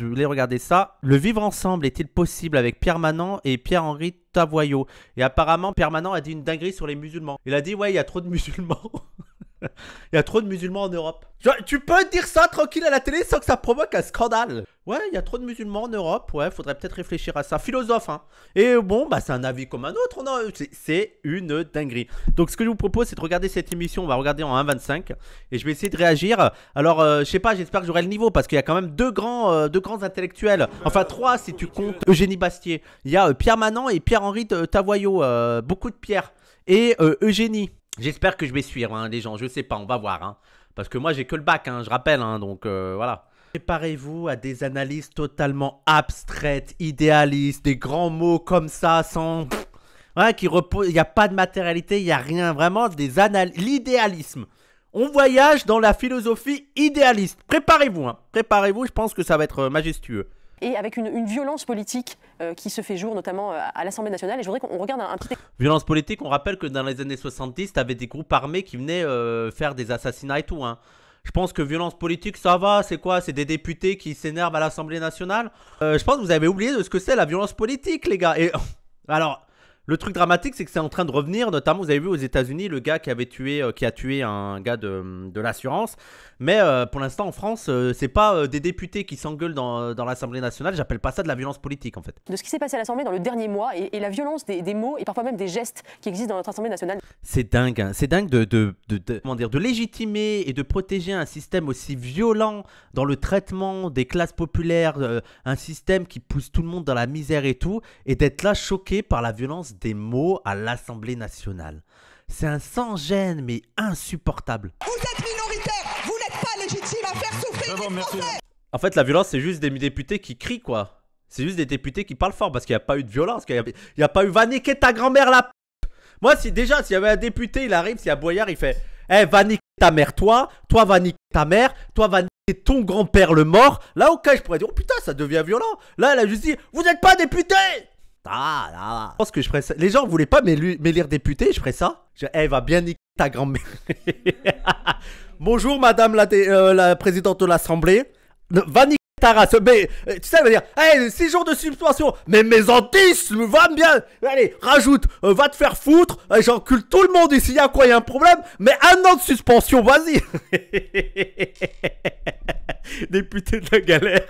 je voulais regarder ça. Le vivre ensemble est-il possible avec Pierre Manant et Pierre-Henri Tavoyot Et apparemment, Pierre Manant a dit une dinguerie sur les musulmans. Il a dit, ouais, il y a trop de musulmans. Il y a trop de musulmans en Europe. tu peux dire ça tranquille à la télé sans que ça provoque un scandale. Ouais, il y a trop de musulmans en Europe. Ouais, faudrait peut-être réfléchir à ça. Philosophe, hein. Et bon, bah c'est un avis comme un autre. C'est une dinguerie. Donc ce que je vous propose, c'est de regarder cette émission. On va regarder en 1.25 et je vais essayer de réagir. Alors, euh, je sais pas, j'espère que j'aurai le niveau parce qu'il y a quand même deux grands, euh, grands intellectuels. Enfin, trois si tu comptes Eugénie Bastier. Il y a euh, Pierre Manant et Pierre-Henri Tavoyot. beaucoup de Pierre. Et Eugénie. J'espère que je vais suivre hein, les gens, je sais pas, on va voir. Hein. Parce que moi j'ai que le bac, hein, je rappelle, hein, donc euh, voilà. Préparez-vous à des analyses totalement abstraites, idéalistes, des grands mots comme ça, sans... Ouais, qui repose... Il n'y a pas de matérialité, il n'y a rien, vraiment, des analyses... L'idéalisme. On voyage dans la philosophie idéaliste. Préparez-vous, hein. préparez-vous, je pense que ça va être euh, majestueux et avec une, violence politique euh, qui se fait jour, notamment euh, à l'Assemblée nationale. Et je voudrais qu'on regarde un, petit. Violence politique, on rappelle que dans les années 70, t'avais des groupes armés qui venaient euh, faire des assassinats et tout. Hein. Je pense que violence politique, ça va, c'est quoi C'est des députés qui s'énervent à l'Assemblée nationale Je pense que vous avez oublié de ce que c'est la violence politique, les gars. Et alors. Le truc dramatique, c'est que c'est en train de revenir. Notamment, vous avez vu aux États-Unis le gars qui avait tué, euh, qui a tué un gars de, de l'assurance. Mais euh, pour l'instant, en France, euh, c'est pas des députés qui s'engueulent dans, dans l'Assemblée nationale. J'appelle pas ça de la violence politique, en fait. De ce qui s'est passé à l'Assemblée dans le dernier mois et, la violence des, mots et parfois même des gestes qui existent dans notre Assemblée nationale. C'est dingue. Hein. C'est dingue de, de, de, comment dire, de légitimer et de protéger un système aussi violent dans le traitement des classes populaires, un système qui pousse tout le monde dans la misère et tout, et d'être là choqué par la violence des mots à l'Assemblée nationale. C'est un sans-gêne, mais insupportable. Vous êtes minoritaire, vous n'êtes pas légitime à faire souffrir En fait, la violence, c'est juste des députés qui crient, quoi. C'est juste des députés qui parlent fort parce qu'il n'y a pas eu de violence. Il n'y a, pas eu Vaniquer ta grand-mère la p. Moi, si déjà, s'il y avait un député, il arrive, s'il y a Boyard, il fait Eh, hey, Vaniquer ta mère, toi. Toi, Vaniquer ta mère. Toi, Vaniquer ton grand-père le mort. Là, ok, je pourrais dire Oh putain, ça devient violent. Là, elle a juste dit Vous n'êtes pas député ah là Je pense que je ferais ça. Les gens voulaient pas m'élire député, je ferais ça. Je... Eh, va bien niquer ta grand-mère. Bonjour, madame la, euh, la présidente de l'Assemblée. Va niquer ta race. Euh, tu sais, elle va dire Hey, eh, six jours de suspension. Mais mes me va bien. Allez, rajoute, euh, va te faire foutre. J'encule tout le monde ici. y a quoi il y a un problème Mais un an de suspension, vas-y. Député de la galère.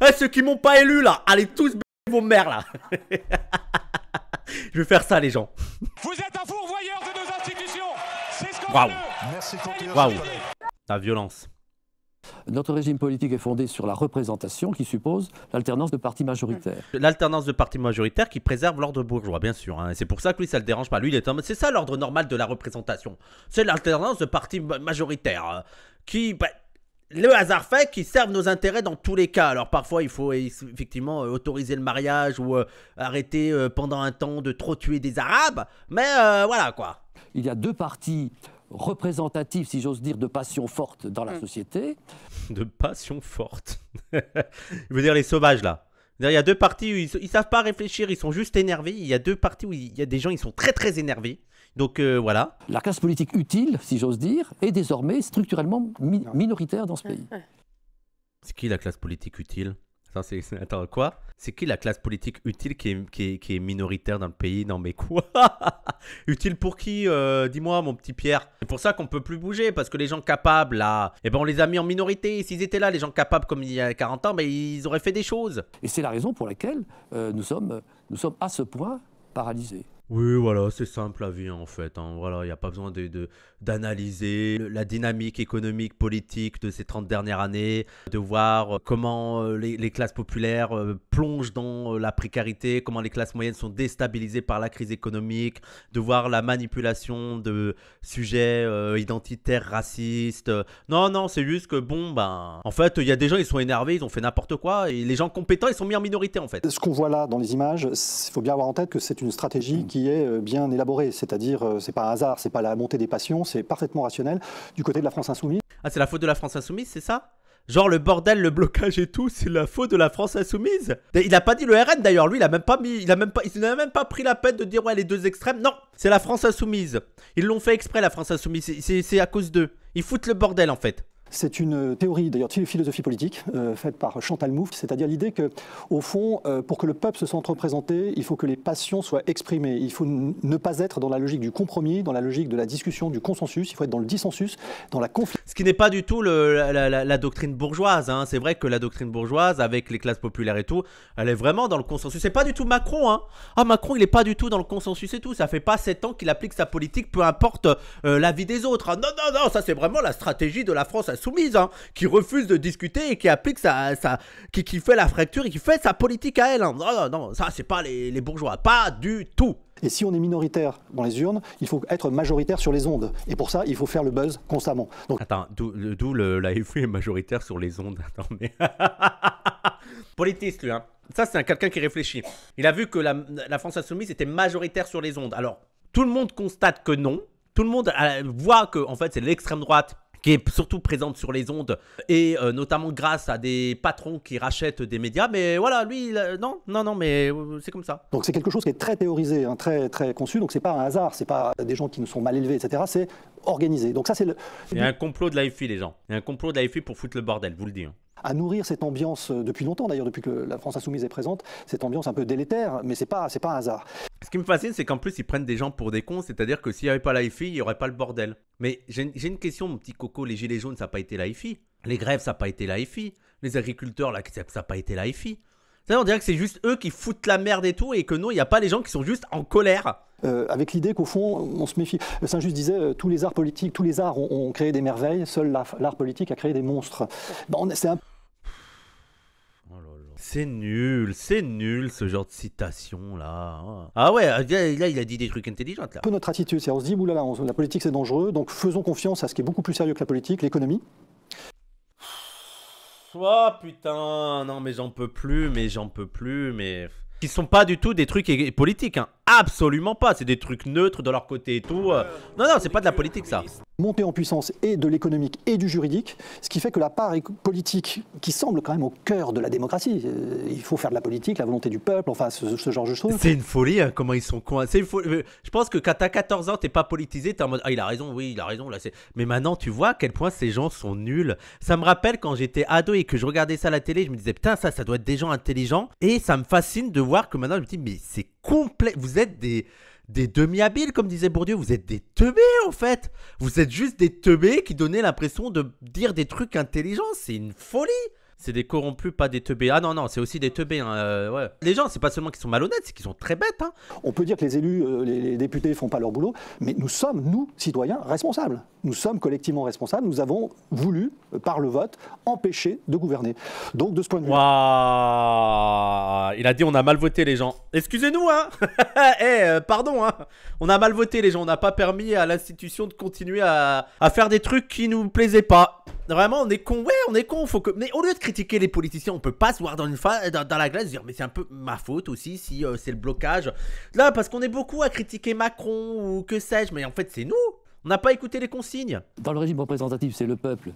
hey, eh, ceux qui m'ont pas élu là, allez tous mon là. Je vais faire ça, les gens. Vous êtes un fourvoyeur de nos institutions. La violence. Notre régime politique est fondé sur la représentation qui suppose l'alternance de partis majoritaires. Mmh. L'alternance de partis majoritaires qui préserve l'ordre bourgeois, bien sûr. Hein. C'est pour ça que lui, ça le dérange pas. Lui, il est c'est ça l'ordre normal de la représentation. C'est l'alternance de partis majoritaires. Hein, qui, bah, le hasard fait qu'ils servent nos intérêts dans tous les cas. Alors parfois, il faut effectivement euh, autoriser le mariage ou euh, arrêter euh, pendant un temps de trop tuer des Arabes, mais voilà quoi. Il y a deux parties représentatives, si j'ose dire, de passion forte dans la mm. société. De passion forte Je veux dire les sauvages là. Il y a deux parties où ils, ne savent pas réfléchir, ils sont juste énervés. Il y a deux parties où il y a des gens, ils sont très très énervés. Donc euh, voilà. La classe politique utile, si j'ose dire, est désormais structurellement minoritaire dans ce pays. C'est qui la classe politique utile Attends, quoi C'est qui la classe politique utile qui est, minoritaire dans le pays Non mais quoi Utile pour qui euh, Dis-moi mon petit Pierre. C'est pour ça qu'on peut plus bouger, parce que les gens capables là, eh ben on les a mis en minorité. S'ils étaient là, les gens capables comme il y a 40 ans, ben, ils auraient fait des choses. Et c'est la raison pour laquelle euh, nous, sommes, nous sommes à ce point paralysés. Oui, voilà, c'est simple la vie en fait. Hein. Voilà, il n'y a pas besoin de, d'analyser la dynamique économique, politique de ces 30 dernières années, de voir euh, comment euh, les, classes populaires euh, plongent dans la précarité, comment les classes moyennes sont déstabilisées par la crise économique, de voir la manipulation de sujets identitaires, racistes. Non, non, c'est juste que bon, ben, en fait, il y a des gens, ils sont énervés, ils ont fait n'importe quoi, et les gens compétents, ils sont mis en minorité en fait. Ce qu'on voit là dans les images, il faut bien avoir en tête que c'est une stratégie mm qui est euh, bien élaboré. C'est-à-dire, euh, c'est pas un hasard, c'est pas la montée des passions, c'est parfaitement rationnel du côté de la France insoumise. Ah, c'est la faute de la France insoumise, c'est ça Genre le bordel, le blocage et tout, c'est la faute de la France insoumise. Il a pas dit le RN d'ailleurs, lui, il a même pas mis, il a même pas, il n'a même pas pris la peine de dire ouais les deux extrêmes. Non, c'est la France insoumise. Ils l'ont fait exprès la France insoumise, c'est à cause d'eux. Ils foutent le bordel en fait. C'est une euh, théorie d'ailleurs de philosophie politique euh, faite par Chantal Mouffe, c'est-à-dire l'idée que, au fond, euh, pour que le peuple se sente représenté, il faut que les passions soient exprimées. Il faut ne pas être dans la logique du compromis, dans la logique de la discussion, du consensus. Il faut être dans le dissensus, dans la conflit. Ce qui n'est pas du tout la, doctrine bourgeoise. Hein. C'est vrai que la doctrine bourgeoise, avec les classes populaires et tout, elle est vraiment dans le consensus. C'est pas du tout Macron. Hein. Ah Macron, il n'est pas du tout dans le consensus et tout. Ça fait pas 7 ans qu'il applique sa politique, peu importe la vie des autres. Hein. non, non, non, ça c'est vraiment la stratégie de la France soumise, hein, qui refuse de discuter et qui applique sa, qui, fait la fracture et qui fait sa politique à elle. Hein. Non, ça c'est pas les, bourgeois, pas du tout. Et si on est minoritaire dans les urnes, il faut être majoritaire sur les ondes. Et pour ça, il faut faire le buzz constamment. Donc... Attends, d'où la FU est majoritaire sur les ondes Politiste, lui, hein. Ça, c'est quelqu'un qui réfléchit. Il a vu que la, la, France Insoumise était majoritaire sur les ondes. Alors, tout le monde constate que non. Tout le monde euh, voit que, en fait, c'est l'extrême droite qui est surtout présente sur les ondes et euh, notamment grâce à des patrons qui rachètent des médias. Mais voilà, lui, non, non, non, mais euh, c'est comme ça. Donc c'est quelque chose qui est très théorisé, hein, très, très conçu. Donc c'est pas un hasard, c'est pas des gens qui nous sont mal élevés, etc. C'est organisé. Donc ça, c'est le... Il y a un complot de l'AFI, les gens. Il y a un complot de l'AFI pour foutre le bordel, vous le dites hein. à nourrir cette ambiance euh, depuis longtemps d'ailleurs depuis que la France insoumise est présente cette ambiance un peu délétère mais c'est pas c'est pas un hasard ce qui me fascine c'est qu'en plus ils prennent des gens pour des cons c'est-à-dire que s'il n'y avait pas la FI il n'y aurait pas le bordel mais j'ai une question mon petit coco les gilets jaunes ça n'a pas été la FI les grèves ça n'a pas été la FI les agriculteurs là ça n'a pas été la FI on dirait que c'est juste eux qui foutent la merde et tout et que non il n'y a pas les gens qui sont juste en colère euh, avec l'idée qu'au fond, on se méfie. Saint-Just disait, euh, tous les arts politiques, tous les arts ont, créé des merveilles, seul l'art politique a créé des monstres. Ben, c'est un... Oh c'est nul, c'est nul ce genre de citation là. Hein. Ah ouais, euh, là il a dit des trucs intelligents là. Un peu notre attitude, c'est on se dit oulala, la politique c'est dangereux, donc faisons confiance à ce qui est beaucoup plus sérieux que la politique, l'économie. Soit oh, putain, non mais j'en peux plus, mais j'en peux plus, mais qui sont pas du tout des trucs politiques. Hein. Absolument pas, c'est des trucs neutres de leur côté et tout. Euh. Non, non, c'est pas de la politique ça. Montée en puissance et de l'économique et du juridique, ce qui fait que la part politique qui semble quand même au cœur de la démocratie, euh, il faut faire de la politique, la volonté du peuple, enfin ce, genre de choses. C'est une folie hein, comment ils sont coins. Je pense que quand t'as 14 ans, t'es pas politisé, t'es en mode ah il a raison, oui il a raison là. Mais maintenant tu vois à quel point ces gens sont nuls. Ça me rappelle quand j'étais ado et que je regardais ça à la télé, je me disais putain ça ça doit être des gens intelligents et ça me fascine de voir que maintenant je me dis mais c'est Complet Vous êtes des, des demi-habiles, comme disait Bourdieu. Vous êtes des teubés, en fait. Vous êtes juste des teubés qui donnaient l'impression de dire des trucs intelligents. C'est une folie. C'est des corrompus, pas des teubés. Ah non, non, c'est aussi des teubés. Hein, euh, les gens, c'est pas seulement qu'ils sont malhonnêtes, c'est qu'ils sont très bêtes. Hein. On peut dire que les élus, euh, les, députés font pas leur boulot, mais nous sommes, nous, citoyens, responsables. Nous sommes collectivement responsables. Nous avons voulu, euh, par le vote, empêcher de gouverner. Donc, de ce point de vue. Waouh Il a dit on a mal voté, les gens. Excusez-nous, hein Eh, pardon, hein On a mal voté, les gens. On n'a pas permis à l'institution de continuer à, faire des trucs qui nous plaisaient pas. Vraiment, on est con. Ouais, on est con. Mais au lieu de critiquer les politiciens, on peut pas se voir dans, une dans, la glace et dire Mais c'est un peu ma faute aussi si euh, c'est le blocage. Là, parce qu'on est beaucoup à critiquer Macron ou que sais-je, mais en fait, c'est nous. On n'a pas écouté les consignes. Dans le régime représentatif, c'est le peuple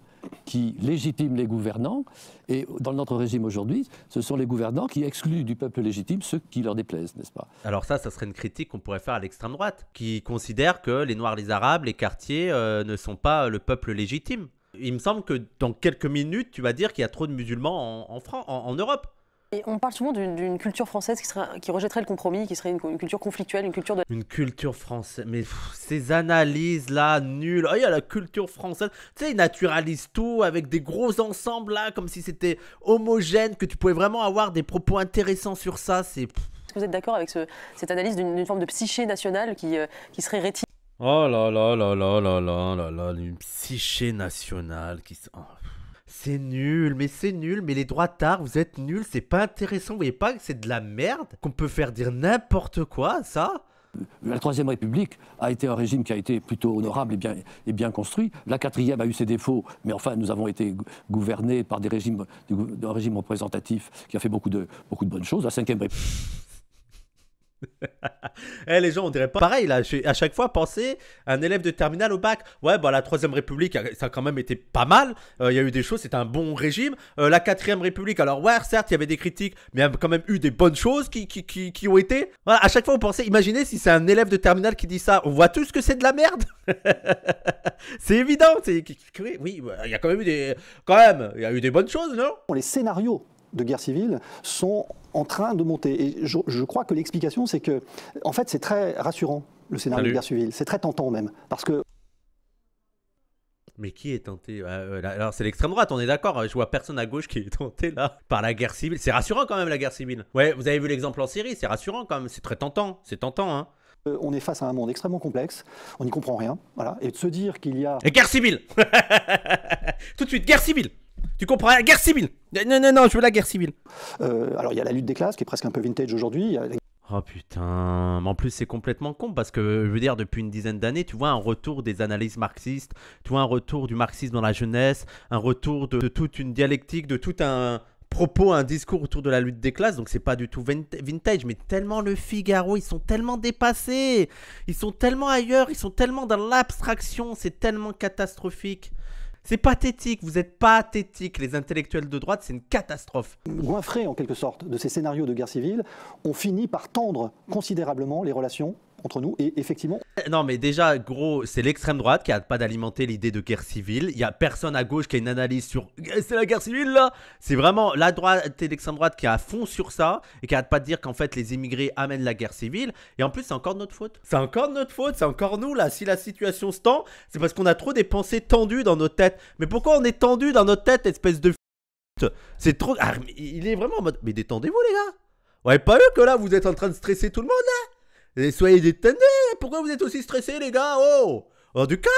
qui légitime les gouvernants. Et dans notre régime aujourd'hui, ce sont les gouvernants qui excluent du peuple légitime ceux qui leur déplaisent, n'est-ce pas Alors ça, ça serait une critique qu'on pourrait faire à l'extrême droite, qui considère que les Noirs, les Arabes, les quartiers euh, ne sont pas euh, le peuple légitime. Il me semble que dans quelques minutes, tu vas dire qu'il y a trop de musulmans en, France, en, Europe. Et on parle souvent d'une culture française qui, qui, rejetterait le compromis, qui serait une, culture conflictuelle, une culture de... Une culture française, mais ces analyses-là, nulles. Oh, il y a la culture française, tu sais, ils naturalisent tout avec des gros ensembles, là, comme si c'était homogène, que tu pouvais vraiment avoir des propos intéressants sur ça, c'est... Est-ce que vous êtes d'accord avec cette analyse d'une forme de psyché nationale qui, euh, qui serait réticente Oh là là là là là là là là, une psyché nationale qui se... Oh. C'est nul, mais c'est nul, mais les droits d'art, vous êtes nuls, c'est pas intéressant, vous voyez pas que c'est de la merde Qu'on peut faire dire n'importe quoi, ça la Troisième République a été un régime qui a été plutôt honorable et bien, et bien construit. La Quatrième a eu ses défauts, mais enfin, nous avons été gouvernés par des régimes, un régime représentatif qui a fait beaucoup de, beaucoup de bonnes choses. La Cinquième République. Eh, les gens, on dirait pas pareil là. À chaque fois, penser un élève de terminale au bac. Ouais, bah la troisième République, euh, ça a quand même été pas mal. Euh, il y a eu des choses, c'est un bon régime. Euh, la quatrième République, alors ouais, certes, il y avait des critiques, mais il y a quand même eu des bonnes choses qui, qui, ont été. Voilà, à chaque fois, on pensait, imaginez si c'est un élève de terminale qui dit ça, on voit tous que c'est de la merde. c'est évident. Oui, il y a quand même eu des, quand même, il y a eu des bonnes choses, non Les scénarios de guerre civile sont en train de monter. Et je, crois que l'explication, c'est que, en fait, c'est très rassurant, le scénario de guerre civile. C'est très tentant même. Parce que mais qui est tenté euh, euh, Alors c'est l'extrême droite, on est d'accord. Hein, je vois personne à gauche qui est tenté là par la guerre civile. C'est rassurant quand même la guerre civile. Ouais, vous avez vu l'exemple en Syrie, c'est rassurant quand même. C'est très tentant, c'est tentant. Hein. Euh, on est face à un monde extrêmement complexe, on n'y comprend rien, voilà. Et de se dire qu'il y a... Et guerre civile Tout de suite, guerre civile tu comprends La guerre civile Non, non, non, je veux la guerre civile. Euh, alors, il y a la lutte des classes qui est presque un peu vintage aujourd'hui. Oh putain, mais en plus c'est complètement con parce que je veux dire depuis une dizaine d'années, tu vois un retour des analyses marxistes, tu vois un retour du marxisme dans la jeunesse, un retour de toute une dialectique, de tout un, propos, un discours autour de la lutte des classes, donc c'est pas du tout vintage, mais tellement le Figaro, ils sont tellement dépassés, ils sont tellement ailleurs, ils sont tellement dans l'abstraction, c'est tellement catastrophique. C'est pathétique, vous êtes pathétique, les intellectuels de droite, c'est une catastrophe. Goinfrés, en quelque sorte de ces scénarios de guerre civile, on finit par tendre considérablement les relations entre nous, et effectivement. Eh, non, mais déjà, gros, c'est l'extrême droite qui a pas d'alimenter l'idée de guerre civile. Il y a personne à gauche qui a une analyse sur eh, c'est la guerre civile là. C'est vraiment la droite et l'extrême droite qui a à fond sur ça et qui a pas de dire qu'en fait les immigrés amènent la guerre civile. Et en plus, c'est encore notre faute. C'est encore notre faute, c'est encore nous là. Si la situation se tend, c'est parce qu'on a trop des pensées tendues dans nos têtes. Mais pourquoi on est tendu dans notre tête espèce de c'est trop. Ah, il est vraiment en mode. Mais détendez-vous, les gars. Ouais, pas eux que là, vous êtes en train de stresser tout le monde, soyez détenus pourquoi vous êtes aussi stressés les gars Oh Oh du calme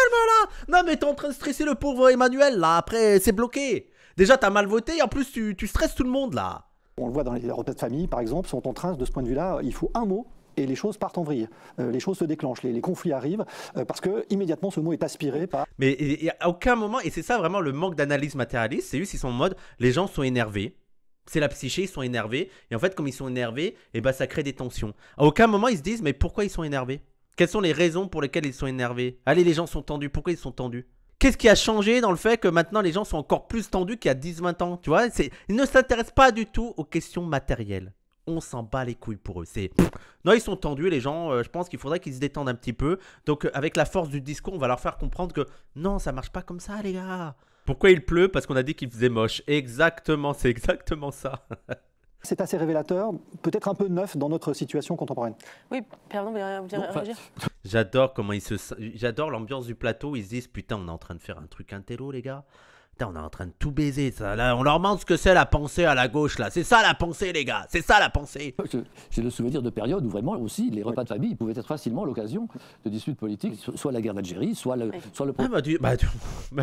là Non mais t'es en train de stresser le pauvre Emmanuel là, après c'est bloqué Déjà t'as mal voté, et en plus tu, stresses tout le monde là On le voit dans les repas de famille par exemple, sont en train de ce point de vue là, il faut un mot et les choses partent en vrille. Euh, les choses se déclenchent, les, conflits arrivent, euh, parce que immédiatement ce mot est aspiré par. Mais il y a aucun moment, et c'est ça vraiment le manque d'analyse matérialiste, c'est eux ils sont en mode les gens sont énervés, c'est la psyché, ils sont énervés. Et en fait, comme ils sont énervés, et eh ben, ça crée des tensions. À aucun moment, ils se disent, mais pourquoi ils sont énervés Quelles sont les raisons pour lesquelles ils sont énervés Allez, les gens sont tendus. Pourquoi ils sont tendus Qu'est-ce qui a changé dans le fait que maintenant les gens sont encore plus tendus qu'il y a 10-20 ans Tu vois, ils ne s'intéressent pas du tout aux questions matérielles on s'en bat les couilles pour eux. non, ils sont tendus les gens. Euh, je pense qu'il faudrait qu'ils se détendent un petit peu. Donc euh, avec la force du discours, on va leur faire comprendre que non, ça marche pas comme ça, les gars. Pourquoi il pleut Parce qu'on a dit qu'il faisait moche. Exactement, c'est exactement ça. C'est assez révélateur, peut-être un peu neuf dans notre situation contemporaine. Oui, pardon, mais vous euh, dire, J'adore comment ils se, j'adore l'ambiance du plateau. Ils se disent putain, on est en train de faire un truc intello, les gars on est en train de tout baiser, ça. Là, on leur montre ce que c'est la pensée à la gauche, là. C'est ça la pensée, les gars. C'est ça la pensée. J'ai le souvenir de périodes où vraiment aussi les repas de famille pouvaient être facilement l'occasion de disputes politiques, soit la guerre d'Algérie, soit le,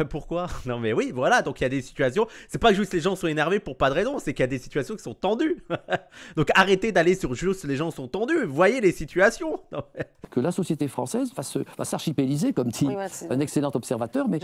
pourquoi Non mais oui, voilà. Donc il y a des situations. C'est pas que juste les gens sont énervés pour pas de raison, c'est qu'il y a des situations qui sont tendues. donc arrêtez d'aller sur juste les gens sont tendus. Voyez les situations. Que la société française va s'archipéliser, comme dit un excellent observateur, mais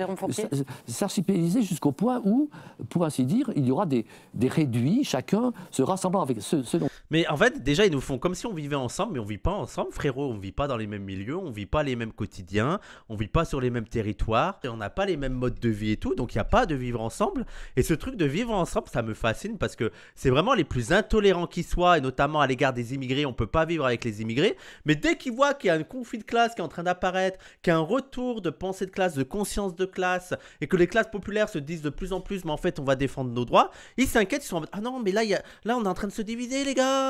s'archipéliser jusqu'à au point où, pour ainsi dire, il y aura des, réduits, chacun se rassemblant avec ce... dont... Mais en fait, déjà, ils nous font comme si on vivait ensemble, mais on vit pas ensemble, frérot. On vit pas dans les mêmes milieux, on vit pas les mêmes quotidiens, on vit pas sur les mêmes territoires, et on n'a pas les mêmes modes de vie et tout. Donc, il n'y a pas de vivre ensemble. Et ce truc de vivre ensemble, ça me fascine parce que c'est vraiment les plus intolérants qui soient, et notamment à l'égard des immigrés. On peut pas vivre avec les immigrés. Mais dès qu'ils voient qu'il y a un conflit de classe qui est en train d'apparaître, qu'il y a un retour de pensée de classe, de conscience de classe, et que les classes populaires se disent de plus en plus, mais en fait, on va défendre nos droits, ils s'inquiètent, ils sont Ah non, mais là, y là, on est en train de se diviser, les gars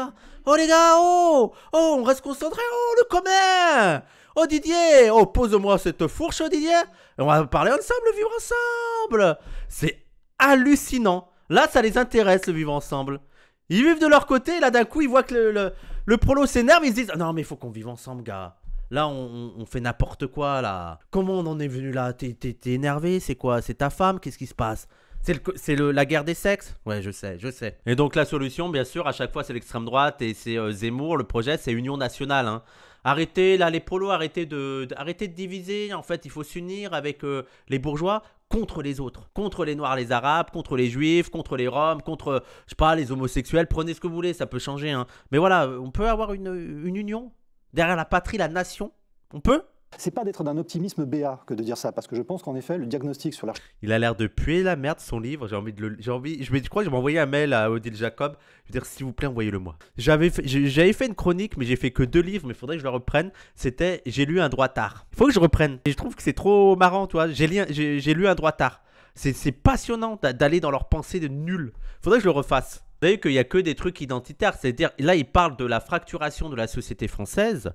Oh les gars, oh Oh, on reste concentré, oh le commun Oh Didier Oh, pose-moi cette fourche, Didier On va parler ensemble, vivre ensemble C'est hallucinant Là, ça les intéresse, le vivre ensemble. Ils vivent de leur côté, là d'un coup, ils voient que le, le, prolo s'énerve, ils se disent Non, mais il faut qu'on vive ensemble, gars. Là, on, on fait n'importe quoi, là. Comment on en est venu là T'es énervé C'est quoi C'est ta femme Qu'est-ce qui se passe c'est la guerre des sexes Ouais, je sais, je sais. Et donc la solution, bien sûr, à chaque fois, c'est l'extrême droite et c'est euh, Zemmour. Le projet, c'est Union nationale. Hein. Arrêtez, là, les polos, arrêtez de, de diviser. En fait, il faut s'unir avec euh, les bourgeois contre les autres. Contre les Noirs, les Arabes, contre les Juifs, contre les Roms, contre, euh, je sais pas, les homosexuels. Prenez ce que vous voulez, ça peut changer. Hein. Mais voilà, on peut avoir une union derrière la patrie, la nation. On peut c'est pas d'être d'un optimisme béat que de dire ça, parce que je pense qu'en effet, le diagnostic sur la... Il a l'air de puer la merde son livre. J'ai envie de le. J'ai envie. Je, me... crois que je vais envoyer un mail à Odile Jacob. Je vais dire s'il vous plaît, envoyez-le moi. J'avais fait... J'avais fait une chronique, mais j'ai fait que deux livres, mais il faudrait que je le reprenne. C'était J'ai lu un droit tard. Il faut que je reprenne. Et je trouve que c'est trop marrant, toi. J'ai j'ai lu un droit tard. C'est passionnant d'aller dans leur pensée de nul. Faudrait que je le refasse. Vous vu qu'il n'y a que des trucs identitaires. C'est-à-dire, là, il parle de la fracturation de la société française,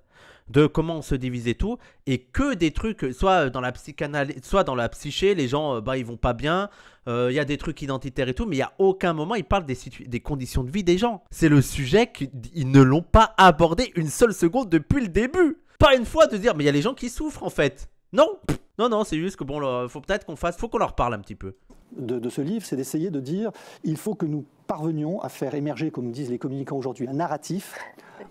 de comment on se divise et tout, et que des trucs, soit dans la psychanalyse, soit dans la psyché, les gens, euh, bah, ils vont pas bien, euh, il y a des trucs identitaires et tout, mais il n'y a aucun moment, il parle des, des conditions de vie des gens. C'est le sujet qu'ils ne l'ont pas abordé une seule seconde depuis le début. Pas une fois de dire, mais il y a les gens qui souffrent en fait. Non Non, non, c'est juste que bon, il faut peut-être qu'on fasse, faut qu'on leur parle un petit peu. De, ce livre, c'est d'essayer de dire, il faut que nous parvenions à faire émerger, comme disent les communicants aujourd'hui, un narratif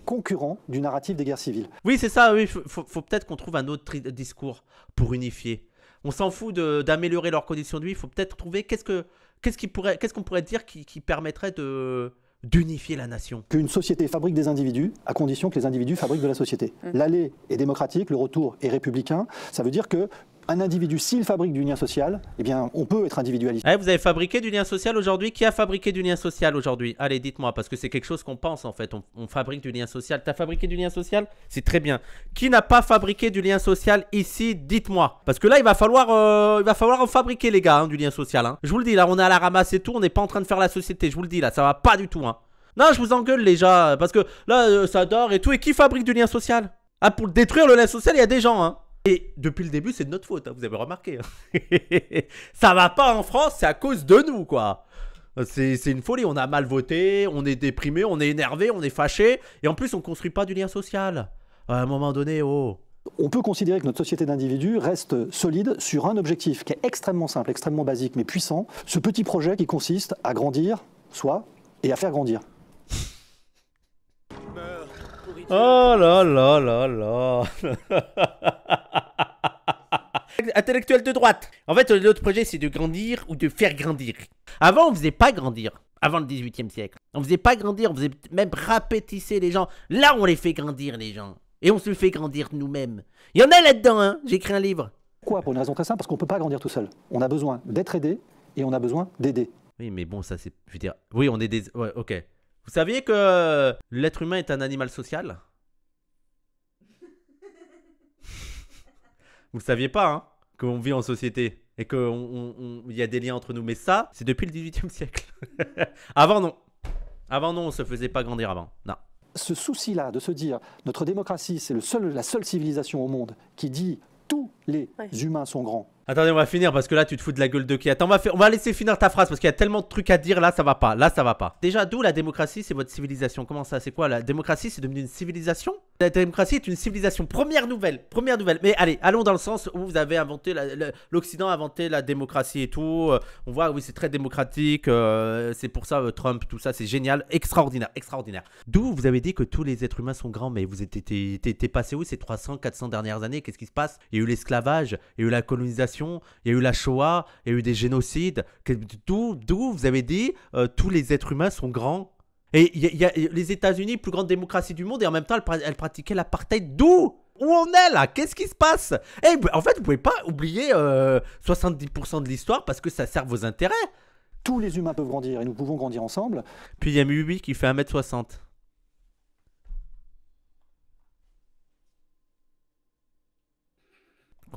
concurrent du narratif des guerres civiles. Oui, c'est ça, oui, faut, faut, peut-être qu'on trouve un autre discours pour unifier. On s'en fout d'améliorer leurs conditions de vie, il faut peut-être trouver qu'est-ce que qu'est-ce qu'on pourrait, pourrait dire qui permettrait de d'unifier la nation. Qu'une société fabrique des individus, à condition que les individus fabriquent de la société. Mmh. L'aller est démocratique, le retour est républicain. Ça veut dire que un individu, s'il fabrique du lien social, eh bien, on peut être individualiste. Eh, vous avez fabriqué du lien social aujourd'hui Qui a fabriqué du lien social aujourd'hui Allez, dites-moi, parce que c'est quelque chose qu'on pense en fait. On, fabrique du lien social. T'as fabriqué du lien social C'est très bien. Qui n'a pas fabriqué du lien social ici Dites-moi. Parce que là, il va falloir, euh, il va falloir en fabriquer, les gars, hein, du lien social. Hein. Je vous le dis, là, on est à la ramasse et tout. On n'est pas en train de faire la société. Je vous le dis, là, ça va pas du tout. Hein. Non, je vous engueule, les Parce que là, euh, ça dort et tout. Et qui fabrique du lien social Ah, pour détruire le lien social, il y a des gens, hein. Et depuis le début, c'est de notre faute, hein, vous avez remarqué. Hein. ça va pas en France, c'est à cause de nous, quoi. C'est une folie, on a mal voté, on est déprimé, on est énervé, on est fâché, et en plus on construit pas du lien social. À un moment donné, oh. On peut considérer que notre société d'individus reste solide sur un objectif qui est extrêmement simple, extrêmement basique, mais puissant, ce petit projet qui consiste à grandir, soit, et à faire grandir. Oh là là là là Intellectuel de droite. En fait, notre projet, c'est de grandir ou de faire grandir. Avant, on faisait pas grandir. Avant le 18 siècle. On faisait pas grandir, on faisait même rapétisser les gens. Là, on les fait grandir, les gens. Et on se fait grandir nous-mêmes. Il y en a là-dedans, hein. J'écris un livre. Quoi Pour une raison très simple, parce qu'on peut pas grandir tout seul. On a besoin d'être aidé et on a besoin d'aider. Oui, mais bon, ça c'est. Je veux dire. Oui, on est des. Ouais, ok. Vous saviez que euh, l'être humain est un animal social Vous ne saviez pas hein, qu'on vit en société et qu'il y a des liens entre nous. Mais ça, c'est depuis le 18e siècle. avant, non. Avant, non, on ne se faisait pas grandir avant. Non. Ce souci-là de se dire, notre démocratie, c'est seul, la seule civilisation au monde qui dit tout les humains sont grands. Attendez, on va finir parce que là, tu te fous de la gueule de qui Attends, on va, on va laisser finir ta phrase parce qu'il y a tellement de trucs à dire. Là, ça va pas. Là, ça va pas. Déjà, d'où la démocratie C'est votre civilisation. Comment ça C'est quoi La démocratie, c'est devenu une civilisation La démocratie est une civilisation. Première nouvelle. Première nouvelle. Mais allez, allons dans le sens où vous avez inventé. L'Occident a inventé la démocratie et tout. Euh, on voit, oui, c'est très démocratique. Euh, c'est pour ça, euh, Trump, tout ça, c'est génial. Extraordinaire. Extraordinaire. D'où vous avez dit que tous les êtres humains sont grands. Mais vous étiez passé où ces 300, 400 dernières années Qu'est-ce qui se passe Il y a eu l'esclavage il y a eu la colonisation, il y a eu la Shoah, il y a eu des génocides. D'où vous avez dit euh, tous les êtres humains sont grands. Et il a, les États-Unis, plus grande démocratie du monde, et en même temps, elle, pratiquaient pratiquait l'apartheid. D'où où on est là Qu'est-ce qui se passe et eh ben, en fait, vous pouvez pas oublier 70% euh, de l'histoire parce que ça sert vos intérêts. Tous les humains peuvent grandir et nous pouvons grandir ensemble. Puis il y a Mubi qui fait 1m60.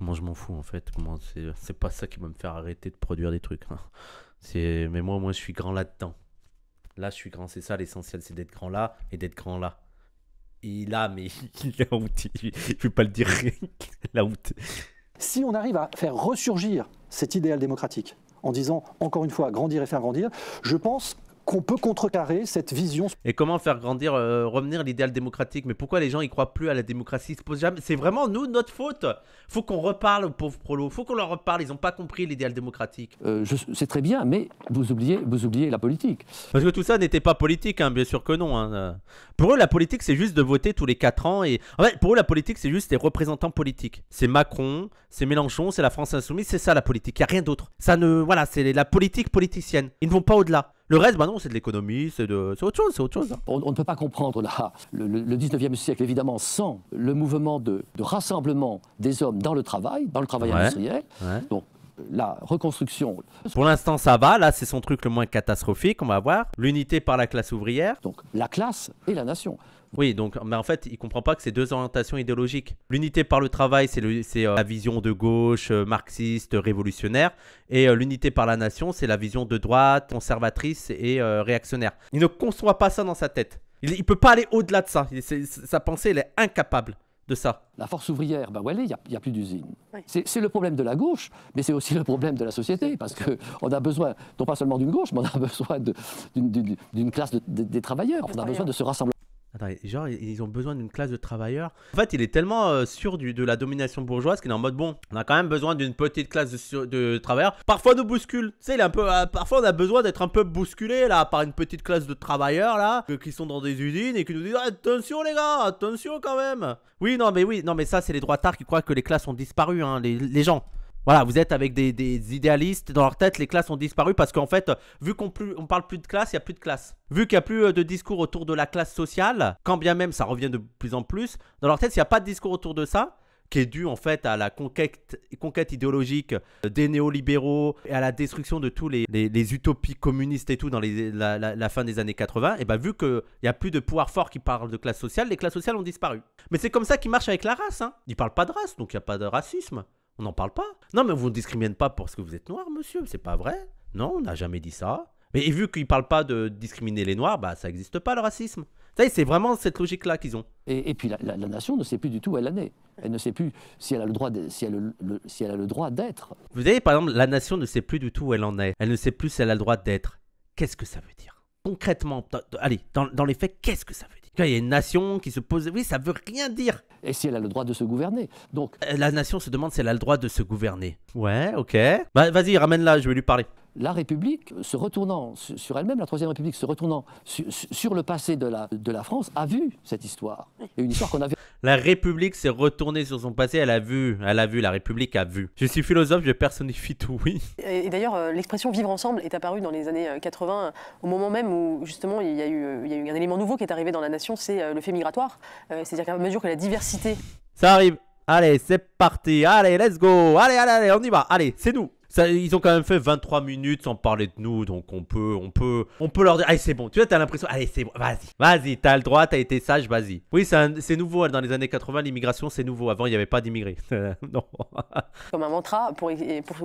comment je m'en fous en fait comment c'est pas ça qui va me faire arrêter de produire des trucs hein. c'est mais moi moi je suis grand là dedans là je suis grand c'est ça l'essentiel c'est d'être grand là et d'être grand là et là mais j'ai où je vais pas le dire là où si on arrive à faire ressurgir cet idéal démocratique en disant encore une fois grandir et faire grandir je pense qu'on peut contrecarrer cette vision. Et comment faire grandir, euh, revenir l'idéal démocratique Mais pourquoi les gens y croient plus à la démocratie C'est vraiment nous notre faute. Faut qu'on reparle aux pauvres prolos. Faut qu'on leur reparle. Ils n'ont pas compris l'idéal démocratique. Euh, c'est très bien, mais vous oubliez, vous oubliez la politique. Parce que tout ça n'était pas politique, hein, bien sûr que non. Hein. Pour eux, la politique, c'est juste de voter tous les 4 ans. Et pour eux, la politique, c'est juste des représentants politiques. C'est Macron, c'est Mélenchon, c'est la France insoumise, c'est ça la politique. Il n'y a rien d'autre. Ça ne, voilà, c'est la politique politicienne. Ils ne vont pas au-delà. Le reste, bah non, c'est de l'économie, c'est de... autre chose, c'est autre chose. Hein. On, ne peut pas comprendre là, le, 19e siècle, évidemment, sans le mouvement de, rassemblement des hommes dans le travail, dans le travail industriel. Donc, la reconstruction. Pour l'instant, ça va. Là, c'est son truc le moins catastrophique, on va voir. L'unité par la classe ouvrière. Donc, la classe et la nation. Oui, donc, mais en fait, il comprend pas que c'est deux orientations idéologiques. L'unité par le travail, c'est euh, la vision de gauche, euh, marxiste, révolutionnaire, et euh, l'unité par la nation, c'est la vision de droite, conservatrice et réactionnaire. Il ne conçoit pas ça dans sa tête. Il, ne peut pas aller au-delà de ça. sa pensée, elle est incapable. De ça. La force ouvrière, ben bah, il n'y a, plus d'usine. C'est le problème de la gauche, mais c'est aussi le problème de la société, parce qu'on a besoin, non pas seulement d'une gauche, mais on a besoin d'une classe des travailleurs. On a besoin de se rassembler. Attends, genre, ils ont besoin d'une classe de travailleurs. En fait, il est tellement euh, sûr du, de la domination bourgeoise qu'il est en mode bon, on a quand même besoin d'une petite classe de, travailleurs. Parfois, nous bouscule. un peu, euh, parfois, on a besoin d'être un peu bousculé là par une petite classe de travailleurs là euh, qui sont dans des usines et qui nous disent attention les gars, attention quand même. Oui, non, mais oui, non, mais ça, c'est les droitards qui croient que les classes ont disparu, hein, les, les gens. Voilà, vous êtes avec des, idéalistes. Dans leur tête, les classes ont disparu parce qu'en fait, vu qu'on on parle plus de classe, il n'y a plus de classe. Vu qu'il n'y a plus euh, de discours autour de la classe sociale, quand bien même ça revient de plus en plus, dans leur tête, s'il n'y a pas de discours autour de ça, qui est dû en fait à la conquête, idéologique euh, des néolibéraux et à la destruction de tous les, utopies communistes et tout dans la, fin des années 80, et bien vu qu'il n'y a plus de pouvoir fort qui parle de classe sociale, les classes sociales ont disparu. Mais c'est comme ça qu'ils marchent avec la race, hein. Ils parlent pas de race, donc il n'y a pas de racisme. On n'en parle pas. Non, mais vous ne discriminez pas parce que vous êtes noir, monsieur. C'est pas vrai. Non, on n'a jamais dit ça. Mais vu qu'ils ne parlent pas de discriminer les noirs, bah ça n'existe pas le racisme. C'est vraiment cette logique-là qu'ils ont. Et, puis la, nation ne sait plus du tout où elle en est. Elle ne sait plus si elle a le droit, a le droit d'être. Vous savez, par exemple, la nation ne sait plus du tout où elle en est. Elle ne sait plus si elle a le droit d'être. Qu'est-ce que ça veut dire Concrètement, allez, dans, dans les faits, qu'est-ce que ça veut dire il y a une nation qui se pose. Oui, ça veut rien dire. Et si elle a le droit de se gouverner. Donc. Euh, la nation se demande si elle a le droit de se gouverner. Ouais, ok. Bah, vas-y, ramène-la, je vais lui parler la République, se retournant sur elle-même, la Troisième République, se retournant sur le passé de la, France, a vu cette histoire. Et une histoire qu'on a vue. La République s'est retournée sur son passé, elle a vu, elle a vu, la République a vu. Je suis philosophe, je personnifie tout, oui. Et, d'ailleurs, euh, l'expression vivre ensemble est apparue dans les années 80, euh, euh, au moment même où justement il y eu, il y a eu un élément nouveau qui est arrivé dans la nation, c'est le fait migratoire. C'est-à-dire qu'à mesure que la diversité. Ça arrive Allez, c'est parti. Allez, let's go. Allez, allez, allez, on y va. Allez, c'est nous ils ont quand même fait 23 minutes sans parler de nous, donc on peut, on peut, on peut leur dire, allez c'est bon, tu vois, t'as l'impression, allez c'est bon, vas-y, vas-y, t'as le droit, t'as été sage, vas-y. Oui, c'est nouveau, dans les années 80, l'immigration c'est nouveau, avant il n'y avait pas d'immigrés, non. Comme un mantra pour,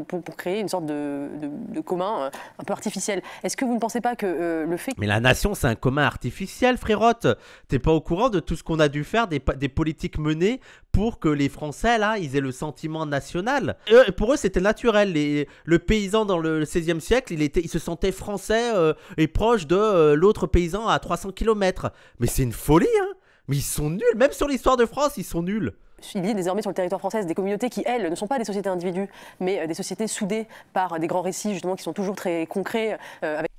pour, pour, créer une sorte de, de, commun euh, un peu artificiel. Est-ce que vous ne pensez pas que euh, le fait... Mais la nation c'est un commun artificiel, frérotte, t'es pas au courant de tout ce qu'on a dû faire, des, des politiques menées pour que les Français là, ils aient le sentiment national. Euh, pour eux c'était naturel, les le paysan dans le 16e siècle, il, était, il se sentait français euh, et proche de euh, l'autre paysan à 300 km. Mais c'est une folie, hein Mais ils sont nuls, même sur l'histoire de France, ils sont nuls. Il y a désormais sur le territoire français des communautés qui, elles, ne sont pas des sociétés individuelles mais euh, des sociétés soudées par des grands récits, justement, qui sont toujours très concrets. avec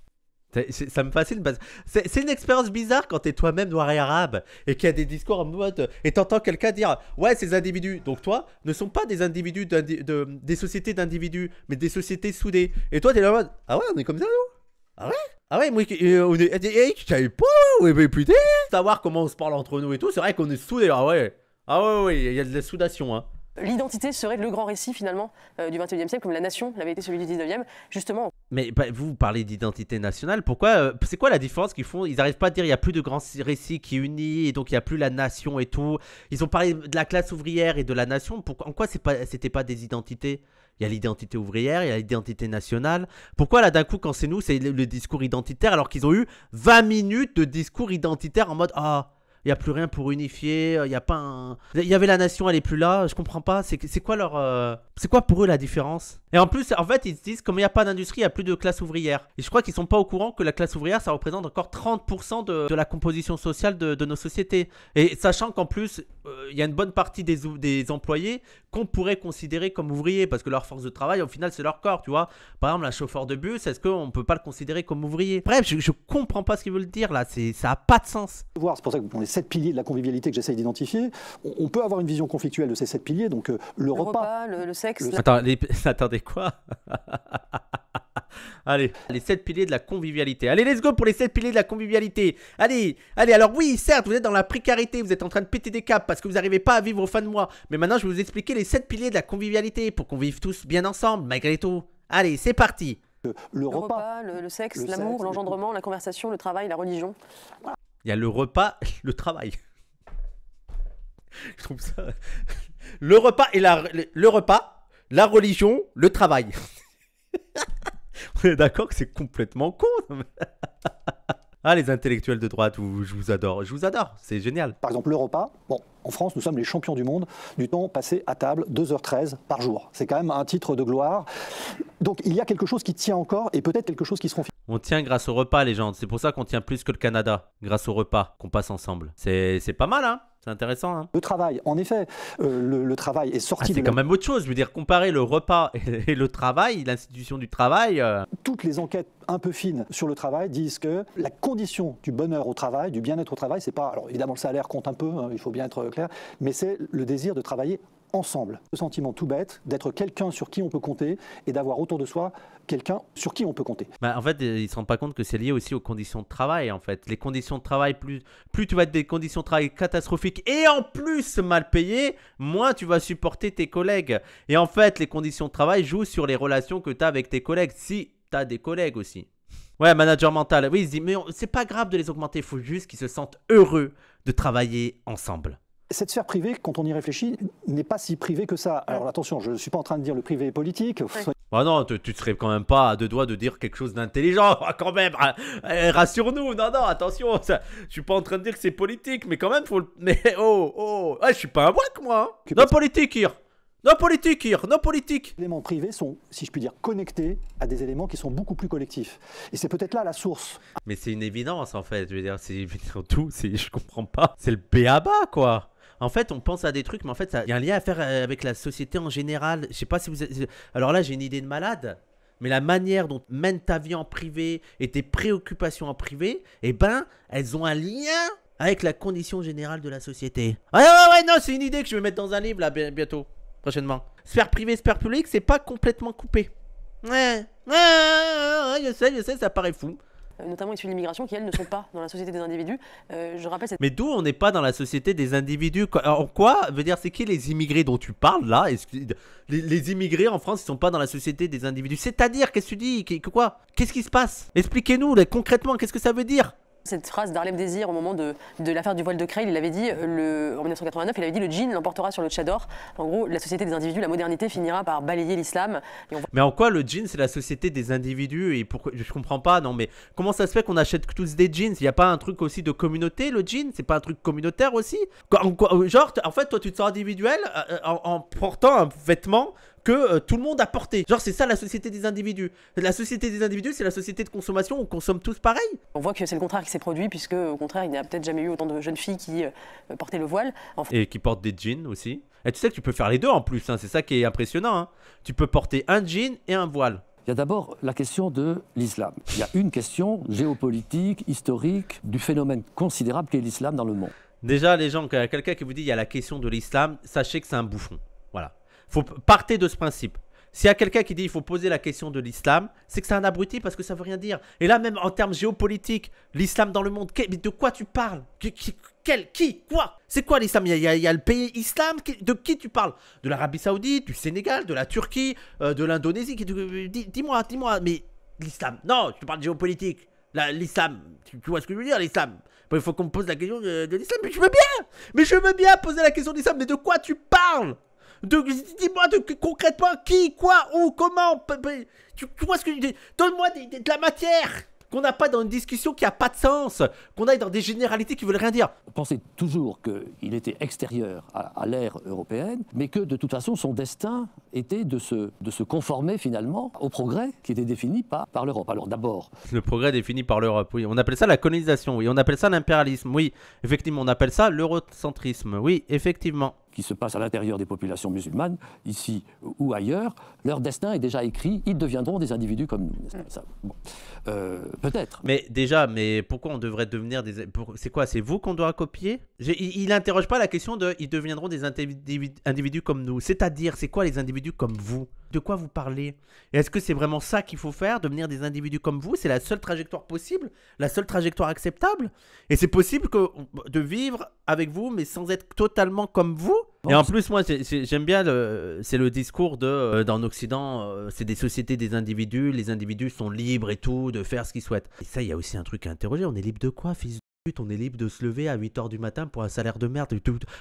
ça me fascine. C'est une expérience bizarre quand t'es toi-même noir et arabe et qu'il y a des discours en mode. Et t'entends quelqu'un dire Ouais, ces individus, donc toi, ne sont pas des individus, des sociétés d'individus, mais des sociétés soudées. Et toi, t'es là en mode Ah ouais, on est comme ça, nous Ah ouais ah ouais, moi, on est, et pas, hein putain, hein savoir comment on se parle entre nous et tout, c'est vrai qu'on est soudés, ah ouais, ah ouais, ouais, il y a de la soudation, hein l'identité serait le grand récit finalement euh, du 21e siècle, comme la nation l'avait été celui du 19e, justement. Mais bah, vous parlez d'identité nationale, pourquoi euh, C'est quoi la différence qu'ils font Ils n'arrivent pas à dire il n'y a plus de grand récit qui unit, et donc il n'y a plus la nation et tout. Ils ont parlé de la classe ouvrière et de la nation, pourquoi, en quoi ce n'était pas, pas des identités il y a l'identité ouvrière, il y a l'identité nationale. Pourquoi là d'un coup quand c'est nous, c'est le, discours identitaire alors qu'ils ont eu 20 minutes de discours identitaire en mode ah il n'y a plus rien pour unifier, il euh, n'y a pas un... Il y avait la nation, elle est plus là, je comprends pas, c'est quoi leur... Euh, c'est quoi pour eux la différence Et en plus, en fait, ils se disent, comme il n'y a pas d'industrie, il n'y a plus de classe ouvrière. Et je crois qu'ils sont pas au courant que la classe ouvrière, ça représente encore 30% de, la composition sociale de, nos sociétés. Et sachant qu'en plus, euh, il y a une bonne partie des, des employés qu'on pourrait considérer comme ouvriers, parce que leur force de travail, au final, c'est leur corps, tu vois. Par exemple, un chauffeur de bus, est-ce qu'on peut pas le considérer comme ouvrier Bref, je, ne comprends pas ce qu'ils veulent dire là, ça n'a pas de sens. C'est pour ça que vous connaissez sept piliers de la convivialité que j'essaye d'identifier, on, peut avoir une vision conflictuelle de ces sept piliers, donc euh, le, repas, le, sexe. Attendez quoi Allez, les sept piliers de la convivialité. Allez, let's go pour les sept piliers de la convivialité. Allez, allez, alors oui, certes, vous êtes dans la précarité, vous êtes en train de péter des caps parce que vous n'arrivez pas à vivre au fin de mois. Mais maintenant, je vais vous expliquer les sept piliers de la convivialité pour qu'on vive tous bien ensemble, malgré tout. Allez, c'est parti. Euh, le, repas, le, sexe, l'amour, l'engendrement, la conversation, le travail, la religion. Il y a le repas, le travail. Je trouve ça. Le repas et la le repas, la religion, le travail. On est d'accord que c'est complètement con. ah les intellectuels de droite, je vous adore, je vous adore, c'est génial. Par exemple le repas, bon, en France, nous sommes les champions du monde du temps passé à table, 2h13 par jour. C'est quand même un titre de gloire. Donc il y a quelque chose qui tient encore et peut-être quelque chose qui se confirme. On tient grâce au repas, les gens. C'est pour ça qu'on tient plus que le Canada, grâce au repas qu'on passe ensemble. C'est pas mal, hein c'est intéressant. Hein. le travail, en effet, euh, le, travail est sorti. Ah, c'est quand même autre chose. Je veux dire, comparer le repas et le travail, l'institution du travail. Euh. Toutes les enquêtes un peu fines sur le travail disent que la condition du bonheur au travail, du bien-être au travail, c'est pas. Alors évidemment, le salaire compte un peu, hein, il faut bien être clair, mais c'est le désir de travailler ensemble. le sentiment tout bête d'être quelqu'un sur qui on peut compter et d'avoir autour de soi quelqu'un sur qui on peut compter. Bah, en fait, ils ne se rendent pas compte que c'est lié aussi aux conditions de travail. En fait, les conditions de travail, plus, plus tu vas être des conditions de travail catastrophiques et en plus mal payées, moins tu vas supporter tes collègues. Et en fait, les conditions de travail jouent sur les relations que tu as avec tes collègues, si tu as des collègues aussi. Ouais, manager mental. Oui, mais c'est pas grave de les augmenter, il faut juste qu'ils se sentent heureux de travailler ensemble cette sphère privée, quand on y réfléchit, n'est pas si privée que ça. Alors attention, je ne suis pas en train de dire le privé est politique. Ouais. Bah non, tu, ne serais quand même pas à deux doigts de dire quelque chose d'intelligent, quand même. Ah, eh, rassure-nous, non, non, attention, ça, je suis pas en train de dire que c'est politique, mais quand même, faut le... Mais oh, oh, Je ah, je suis pas un hein. que moi. Non politique, hier. Non politique, Ir, Non politique Les éléments privés sont, si je puis dire, connectés à des éléments qui sont beaucoup plus collectifs. Et c'est peut-être là la source. Mais c'est une évidence en fait, je veux dire, c'est tout, je comprends pas. C'est le bas quoi en fait, on pense à des trucs, mais en fait, il y a un lien à faire euh, avec la société en général. Je sais pas si vous. Êtes... Alors là, j'ai une idée de malade, mais la manière dont mène ta vie en privé et tes préoccupations en privé, eh ben, elles ont un lien avec la condition générale de la société. Ouais, ouais, ouais, non, c'est une idée que je vais mettre dans un livre là bientôt, prochainement. Sphère privée, sphère publique, c'est pas complètement coupé. Ouais, ouais, ouais, ouais, je sais, je sais, ça paraît fou. Euh, notamment sur de l'immigration, qui elles ne sont pas dans la société des individus. Euh, je rappelle cette... Mais d'où on n'est pas dans la société des individus En quoi veut dire c'est qui les immigrés dont tu parles là les, immigrés en France, ils sont pas dans la société des individus. C'est-à-dire qu'est-ce que tu dis quoi Qu'est-ce qui se passe Expliquez-nous concrètement qu'est-ce que ça veut dire cette phrase d'Arlem Désir au moment de, de l'affaire du voile de Creil, il avait dit, euh, le, en 1989, il avait dit le jean l'emportera sur le tchador. En gros, la société des individus, la modernité finira par balayer l'islam. Mais en quoi le jean, c'est la société des individus et pourquoi Je comprends pas, non, mais comment ça se fait qu'on achète tous des jeans Il n'y a pas un truc aussi de communauté, le jean, C'est pas un truc communautaire aussi euh, Genre, en fait, toi, tu te sens individuel euh, en portant un vêtement que euh, tout le monde a porté. Genre, c'est ça la société des individus. La société des individus, c'est la société de consommation, on consomme tous pareil. On voit que c'est le contraire qui s'est produit, puisque au contraire, il n'y a peut-être jamais eu autant de jeunes filles qui euh, portaient le voile. Et qui portent des jeans aussi. Et tu sais que tu peux faire les deux en plus, hein. c'est ça qui est impressionnant. Hein. Tu peux porter un jean et un voile. Il y a d'abord la question de l'islam. Il y a une question géopolitique, historique, du phénomène considérable qu'est l'islam dans le monde. Déjà, les gens, quelqu'un qui vous dit il y a la question de l'islam, sachez que c'est un bouffon. Voilà. Faut partir de ce principe. S'il y a quelqu'un qui dit il faut poser la question de l'islam, c'est que c'est un abruti parce que ça veut rien dire. Et là, même en termes géopolitiques, l'islam dans le monde, de quoi tu parles qui, quel, qui, quoi C'est quoi l'islam il, y a le pays islam, de qui tu parles De l'Arabie Saoudite, du Sénégal, de la Turquie, euh, de l'Indonésie euh, Dis-moi, dis-moi, mais l'islam, non, tu parles de géopolitique. L'islam, tu, vois ce que je veux dire, l'islam il faut qu'on me pose la question de, de l'islam. Mais je veux bien Mais je veux bien poser la question de l'islam, mais de quoi tu parles Dis-moi concrètement qui, quoi, où, comment. Tu, vois ce que Donne-moi de, la matière qu'on n'a pas dans une discussion qui n'a pas de sens, qu'on aille dans des généralités qui veulent rien dire. On pensait toujours qu'il était extérieur à, l'ère européenne, mais que de toute façon son destin était de se, de se conformer finalement au progrès qui était défini par, par l'Europe. Alors d'abord. Le progrès défini par l'Europe, oui. On appelle ça la colonisation, oui. On appelle ça l'impérialisme, oui. Effectivement, on appelle ça l'eurocentrisme, oui, effectivement qui se passe à l'intérieur des populations musulmanes, ici ou ailleurs, leur destin est déjà écrit, ils deviendront des individus comme nous. Euh, peut-être. Mais déjà, mais pourquoi on devrait devenir des... C'est quoi C'est vous qu'on doit copier Il n'interroge pas la question de ils deviendront des individus comme nous. C'est-à-dire, c'est quoi les individus comme vous de quoi vous parlez Est-ce que c'est vraiment ça qu'il faut faire Devenir des individus comme vous C'est la seule trajectoire possible La seule trajectoire acceptable Et c'est possible que, bah, de vivre avec vous, mais sans être totalement comme vous Et en plus, moi, j'aime bien, c'est le discours de, euh, dans l'Occident, euh, c'est des sociétés des individus, les individus sont libres et tout, de faire ce qu'ils souhaitent. Et ça, il y a aussi un truc à interroger, on est libre de quoi, fils de pute on est libre de se lever à 8h du matin pour un salaire de merde.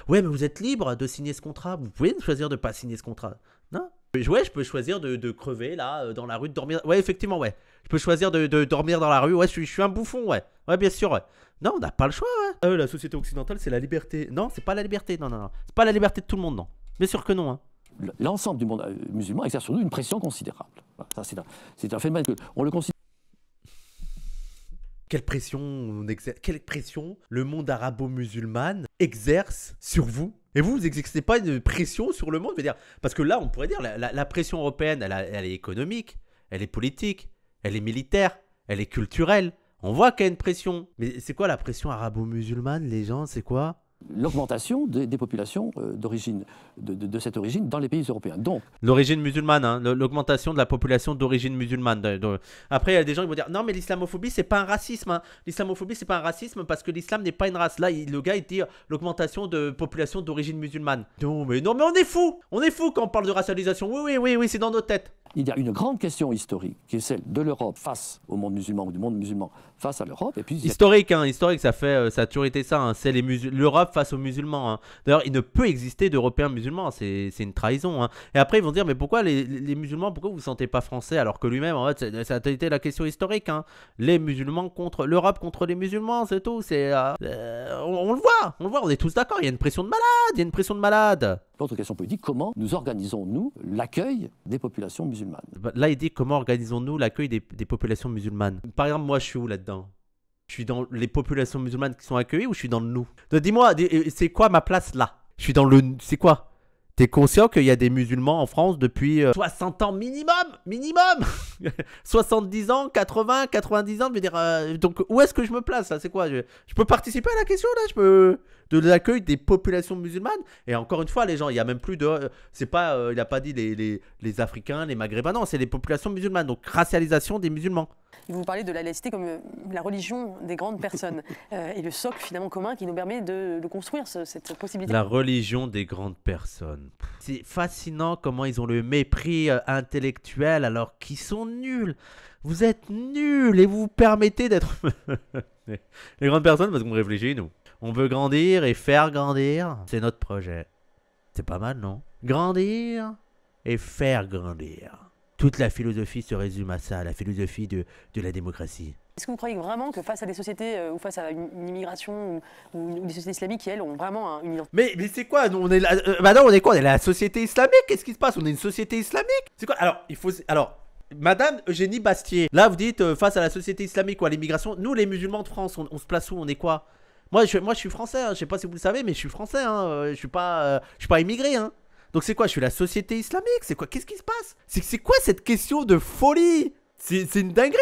Ouais, mais vous êtes libre de signer ce contrat. Vous pouvez choisir de ne pas signer ce contrat. Non Ouais, je peux choisir de, crever là, euh, dans la rue, de dormir. Ouais, effectivement, ouais. Je peux choisir de, dormir dans la rue. Ouais, je suis, un bouffon, ouais. Ouais, bien sûr, ouais. Non, on n'a pas le choix, ouais. Euh, la société occidentale, c'est la liberté. Non, c'est pas la liberté. Non, non, non. C'est pas la liberté de tout le monde, non. Bien sûr que non, hein. L'ensemble du monde euh, musulman exerce sur nous une pression considérable. Ça, c'est un, fait phénomène que on le considère. Quelle pression, on exerce, quelle pression le monde arabo-musulman exerce sur vous et vous, vous n'exercez pas une pression sur le monde dire, Parce que là, on pourrait dire, la, la, pression européenne, elle, est économique, elle est politique, elle est militaire, elle est culturelle. On voit qu'il y a une pression. Mais c'est quoi la pression arabo-musulmane, les gens C'est quoi l'augmentation des, populations euh, d'origine, de, de, cette origine dans les pays européens. Donc, L'origine musulmane, hein, l'augmentation de la population d'origine musulmane. Après, il y a des gens qui vont dire non, mais l'islamophobie, c'est pas un racisme. Hein. L'islamophobie, c'est pas un racisme parce que l'islam n'est pas une race. Là, le gars, il dit l'augmentation de population d'origine musulmane. Non, mais non, mais on est fou On est fou quand on parle de racialisation. Oui, oui, oui, oui, c'est dans nos têtes. Il y a une grande question historique qui est celle de l'Europe face au monde musulman ou du monde musulman face à l'Europe. Et puis, historique, hein, historique, ça fait, euh, ça a toujours été ça. Hein. C'est les L'Europe face aux musulmans. Hein. D'ailleurs, il ne peut exister d'Européens musulmans, c'est une trahison. Hein. Et après, ils vont dire, mais pourquoi les, musulmans, pourquoi vous ne vous sentez pas français Alors que lui-même, en fait, ça a été la question historique. Hein. Les musulmans contre l'Europe contre les musulmans, c'est tout. C'est euh, euh, on, le voit, on voit, on est tous d'accord. Il y a une pression de malade, il y a une pression de malade. L'autre question politique, comment nous organisons-nous l'accueil des populations musulmanes bah, Là, il dit comment organisons-nous l'accueil des, des populations musulmanes. Par exemple, moi, je suis où là-dedans je suis dans les populations musulmanes qui sont accueillies ou je suis dans le nous dis-moi, euh, c'est quoi ma place là Je suis dans le... C'est quoi T'es conscient qu'il y a des musulmans en France depuis 60 euh, ans minimum Minimum 70 ans, 80, 90 ans, dire... Euh, donc où est-ce que je me place là C'est quoi je peux participer à la question là Je peux de l'accueil des populations musulmanes. Et encore une fois, les gens, il n'y a même plus de. Euh, c'est pas, euh, il n'a pas dit les, les, les, Africains, les Maghrébins, non, c'est les populations musulmanes, donc racialisation des musulmans. Vous parlez de la laïcité comme euh, la religion des grandes personnes et le socle finalement commun qui nous permet de, le construire cette possibilité. La religion des grandes personnes. C'est fascinant comment ils ont le mépris intellectuel alors qu'ils sont nuls. Vous êtes nuls et vous vous permettez d'être. les grandes personnes, parce qu'on réfléchit, nous. On veut grandir et faire grandir. C'est notre projet. C'est pas mal, non Grandir et faire grandir. Toute la philosophie se résume à ça, la philosophie de, de la démocratie. Est-ce que vous croyez vraiment que face à des sociétés euh, ou face à une, immigration ou, des sociétés islamiques elles, ont vraiment un, une identité Mais, mais c'est quoi nous, on est euh, bah on est quoi On est la société islamique Qu'est-ce qui se passe On est une société islamique C'est quoi Alors, il faut. Alors. Madame Eugénie Bastier, là vous dites euh, face à la société islamique ou à l'immigration, nous les musulmans de France, on se place où On est quoi moi, je, suis français. Hein. Je sais pas si vous le savez, mais je suis français. Hein. Euh, je suis pas, euh, je suis pas immigré. Hein. Donc c'est quoi Je suis la société islamique C'est quoi Qu'est-ce qui se passe C'est quoi cette question de folie c'est une dinguerie,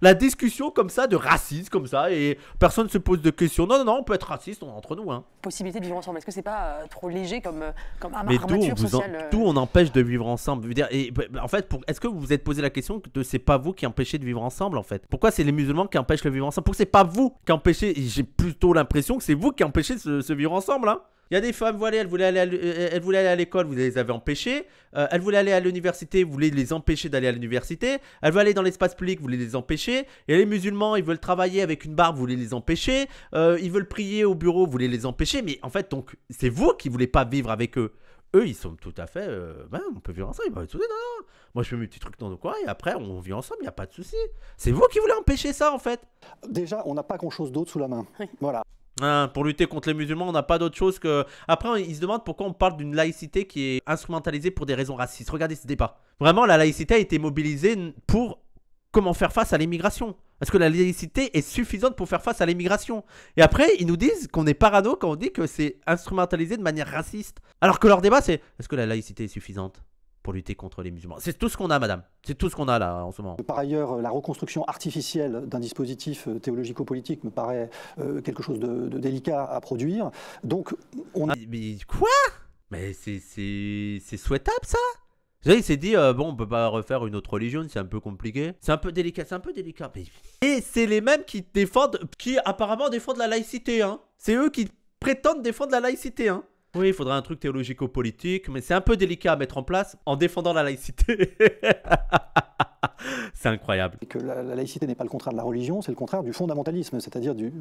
la discussion comme ça, de racisme comme ça, et personne ne se pose de questions. Non, non, non, on peut être raciste on entre nous. Hein. Possibilité de vivre ensemble, est-ce que c'est pas euh, trop léger comme, euh, comme Mais tout, euh on empêche de vivre ensemble. Bah, bah, en fait, est-ce que vous vous êtes posé la question que c'est pas vous qui empêchez de vivre ensemble, en fait Pourquoi c'est les musulmans qui empêchent le vivre ensemble Pourquoi c'est pas vous qui empêchez J'ai plutôt l'impression que c'est vous qui empêchez de vivre ensemble, hein il y a des femmes voilées, elles voulaient aller à, euh, elles voulaient aller à l'école, vous les avez empêchées. Euh, elles voulaient aller à l'université, vous voulez les empêcher d'aller à l'université. Elles veulent aller dans l'espace public, vous voulez les empêcher. Et les musulmans, ils veulent travailler avec une barbe, vous voulez les empêcher. Euh, ils veulent prier au bureau, vous voulez les empêcher. Mais en fait, donc, c'est vous qui voulez pas vivre avec eux. Eux, ils sont tout à fait. Ben, on peut vivre ensemble, ils vont tout non, non, Moi, je fais mes petits trucs dans le coin et après, on vit ensemble, il n'y a pas de souci. C'est vous qui voulez empêcher ça, en fait. Déjà, on n'a pas grand-chose d'autre sous la main. Voilà. Hein, pour lutter contre les musulmans, on n'a pas d'autre chose que... Après, ils se demandent pourquoi on parle d'une laïcité qui est instrumentalisée pour des raisons racistes. Regardez ce débat. Vraiment, la laïcité a été mobilisée pour comment faire face à l'immigration. Est-ce que la laïcité est suffisante pour faire face à l'immigration Et après, ils nous disent qu'on est parano quand on dit que c'est instrumentalisé de manière raciste. Alors que leur débat, c'est est-ce que la laïcité est suffisante lutter contre les musulmans. C'est tout ce qu'on a, madame. C'est tout ce qu'on a là en ce moment. Par ailleurs, la reconstruction artificielle d'un dispositif euh, théologico-politique me paraît euh, quelque chose de, délicat à produire. Donc, on. a mais quoi Mais c'est souhaitable ça vous savez, il s'est dit, euh, bon, on peut pas refaire une autre religion, c'est un peu compliqué. C'est un peu délicat, c'est un peu délicat. Et c'est les mêmes qui défendent, qui apparemment défendent la laïcité, hein. C'est eux qui prétendent défendre la laïcité, hein. Oui, il faudrait un truc théologico-politique, mais c'est un peu délicat à mettre en place en défendant la laïcité. c'est incroyable. que la, laïcité n'est pas le contraire de la religion, c'est le contraire du fondamentalisme, c'est-à-dire du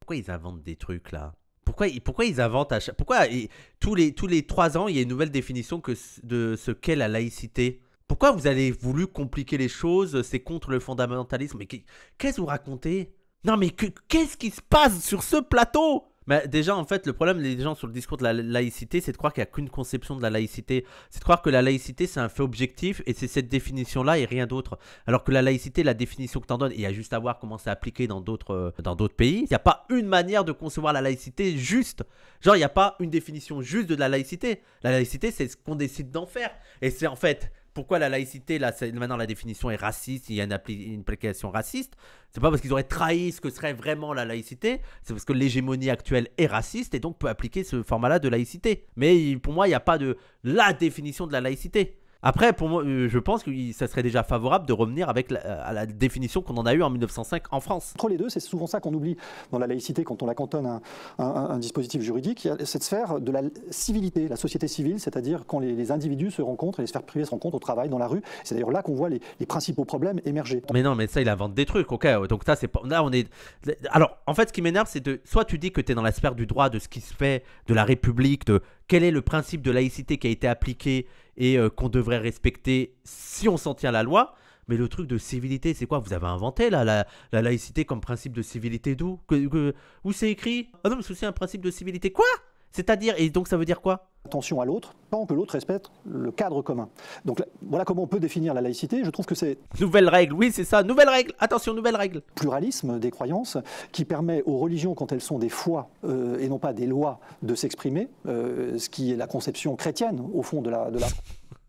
Pourquoi ils inventent des trucs là pourquoi, pourquoi, ils inventent à chaque... Pourquoi tous, les, tous les trois ans, il y a une nouvelle définition de ce qu'est la laïcité Pourquoi vous avez voulu compliquer les choses C'est contre le fondamentalisme. Mais qu'est-ce que vous racontez Non mais qu'est-ce qui se passe sur ce plateau mais bah, déjà, en fait, le problème des gens sur le discours de la laïcité, c'est de croire qu'il n'y a qu'une conception de la laïcité. C'est de croire que la laïcité, c'est un fait objectif et c'est cette définition-là et rien d'autre. Alors que la laïcité, la définition que t'en donnes, il y a juste à voir comment c'est appliqué dans d'autres euh, dans d'autres pays. Il n'y a pas une manière de concevoir la laïcité juste. Genre, il n'y a pas une définition juste de la laïcité. La laïcité, c'est ce qu'on décide d'en faire. Et c'est en fait pourquoi la laïcité, là, maintenant la définition est raciste, il y a une, une application raciste. C'est pas parce qu'ils auraient trahi ce que serait vraiment la laïcité, c'est parce que l'hégémonie actuelle est raciste et donc peut appliquer ce format-là de laïcité. Mais pour moi, il n'y a pas de la définition de la laïcité. Après, pour moi, euh, je pense que ça serait déjà favorable de revenir avec la, euh, à la définition qu'on en a eue en 1905 en France. Entre les deux, c'est souvent ça qu'on oublie dans la laïcité quand on la cantonne à un, dispositif juridique. Il y a cette sphère de la civilité, la société civile, c'est-à-dire quand les, individus se rencontrent et les sphères privées se rencontrent au travail, dans la rue. C'est d'ailleurs là qu'on voit les, principaux problèmes émerger. Mais non, mais ça, il invente des trucs, ok. Donc ça, c'est là, on est. Alors, en fait, ce qui m'énerve, c'est de soit tu dis que tu es dans la sphère du droit, de ce qui se fait, de la République, de quel est le principe de laïcité qui a été appliqué et euh, qu'on devrait respecter si on s'en tient à la loi. Mais le truc de civilité, c'est quoi Vous avez inventé là, la, laïcité comme principe de civilité d'où que où c'est écrit Ah non, mais c'est un principe de civilité. Quoi C'est-à-dire, et donc ça veut dire quoi attention à l'autre tant que l'autre respecte le cadre commun. Donc voilà comment on peut définir la laïcité. Je trouve que c'est... Nouvelle règle, oui c'est ça, nouvelle règle, attention, nouvelle règle. Pluralisme des croyances qui permet aux religions, quand elles sont des fois euh, et non pas des lois, de s'exprimer, euh, ce qui est la conception chrétienne au fond de De la...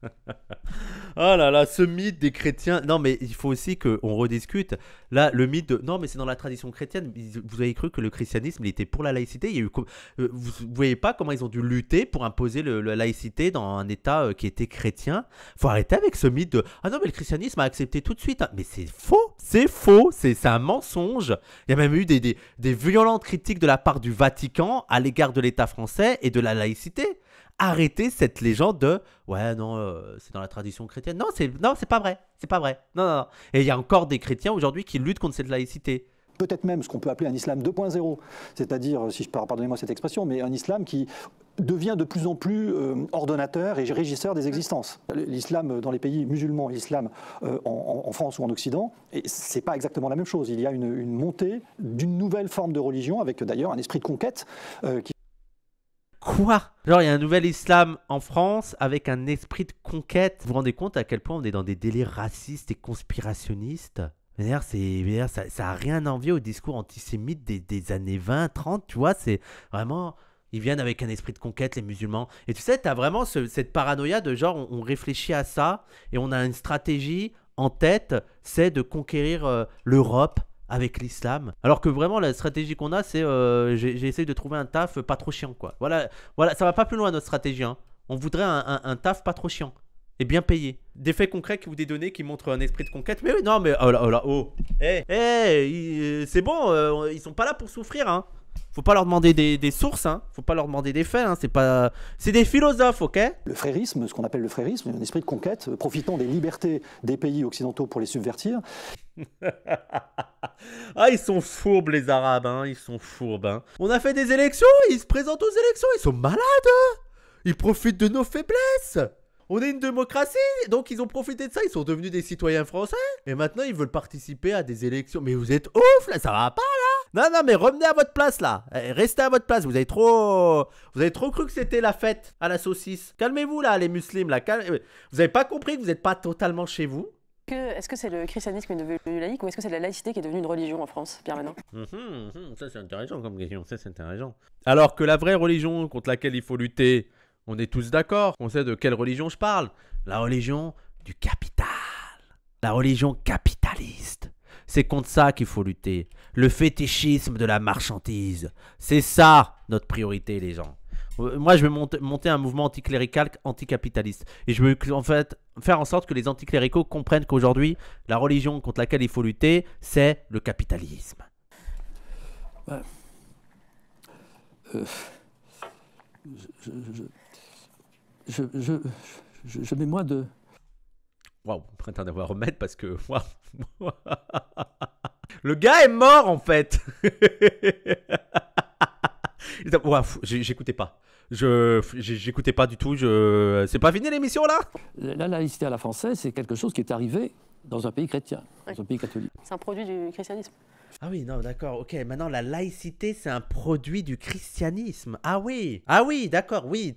ah là là, ce mythe des chrétiens. Non, mais il faut aussi qu'on rediscute. Là, le mythe de. Non, mais c'est dans la tradition chrétienne. Vous avez cru que le christianisme, il était pour la laïcité. Il y euh, Vous voyez pas comment ils ont dû lutter pour imposer la laïcité dans un État euh, qui était chrétien Faut arrêter avec ce mythe de. Ah non, mais le christianisme a accepté tout de suite. Hein. Mais c'est faux C'est faux C'est un mensonge Il y a même eu des violentes critiques de la part du Vatican à l'égard de l'État français et de la laïcité arrêter cette légende de ouais non euh, c'est dans la tradition chrétienne. Non c'est non c'est pas vrai, c'est pas vrai. Non non non. Et il y a encore des chrétiens aujourd'hui qui luttent contre cette laïcité peut-être même ce qu'on peut appeler un islam 2.0, c'est-à-dire, si je pardonnez-moi cette expression, mais un islam qui devient de plus en plus euh, ordonnateur et régisseur des existences. L'islam dans les pays musulmans, l'islam euh, en, France ou en Occident, ce n'est pas exactement la même chose. Il y a une, une montée d'une nouvelle forme de religion, avec d'ailleurs un esprit de conquête qui quoi Genre, il y a un nouvel islam en France avec un esprit de conquête. Vous vous rendez compte à quel point on est dans des délires racistes et conspirationnistes D'ailleurs, ça, ça a rien envie au discours antisémite des, années 20, 30, tu vois, c'est vraiment... Ils viennent avec un esprit de conquête, les musulmans. Et tu sais, t'as vraiment cette paranoïa de genre, on, réfléchit à ça et on a une stratégie en tête, c'est de conquérir euh, l'Europe avec l'islam. Alors que vraiment, la stratégie qu'on a, c'est euh, j'ai essayé de trouver un taf pas trop chiant, quoi. Voilà, voilà ça va pas plus loin notre stratégie. Hein. On voudrait un, taf pas trop chiant et bien payé. Des faits concrets ou des données qui montrent un esprit de conquête. Mais oui, non, mais oh là, oh là, oh. Eh, hey, eh, euh, c'est bon, euh, ils sont pas là pour souffrir, hein. Faut pas leur demander des, sources, hein. faut pas leur demander des faits, hein. c'est pas, c'est des philosophes, ok Le frérisme, ce qu'on appelle le frérisme, un esprit de conquête, euh, profitant des libertés des pays occidentaux pour les subvertir. ah, ils sont fourbes les Arabes, hein. ils sont fourbes. Hein. On a fait des élections, ils se présentent aux élections, ils sont malades, hein. ils profitent de nos faiblesses. On est une démocratie Donc ils ont profité de ça, ils sont devenus des citoyens français. Et maintenant ils veulent participer à des élections. Mais vous êtes ouf là, ça va pas là Non, non, mais revenez à votre place là. Eh, restez à votre place, vous avez trop... Vous avez trop cru que c'était la fête à la saucisse. Calmez-vous là les musulmans là. Euh, vous avez pas compris que vous n'êtes pas totalement chez vous est-ce que c'est le christianisme qui est devenu laïque ou est-ce que c'est la laïcité qui est devenue une religion en France, bien maintenant hum, hum, hum, Ça c'est intéressant comme question, ça c'est intéressant. Alors que la vraie religion contre laquelle il faut lutter, on est tous d'accord, on sait de quelle religion je parle. La religion du capital. La religion capitaliste. C'est contre ça qu'il faut lutter. Le fétichisme de la marchandise. C'est ça notre priorité, les gens. Euh, moi, je veux monter, un mouvement anticlérical, anticapitaliste. Et je veux en fait faire en sorte que les anticléricaux comprennent qu'aujourd'hui, la religion contre laquelle il faut lutter, c'est le capitalisme. Ouais. Euh, je, je, mets moins de. Waouh, printemps d'avoir remettre parce que. Le gars est mort en fait j'écoutais pas. Je j'écoutais pas du tout. Je... C'est pas fini l'émission là Là, la laïcité à la française, c'est quelque chose qui est arrivé dans un pays chrétien, dans un pays catholique. C'est un produit du christianisme. Ah oui, non, d'accord, ok. Maintenant, la laïcité, c'est un produit du christianisme. Ah oui, ah oui, d'accord, oui.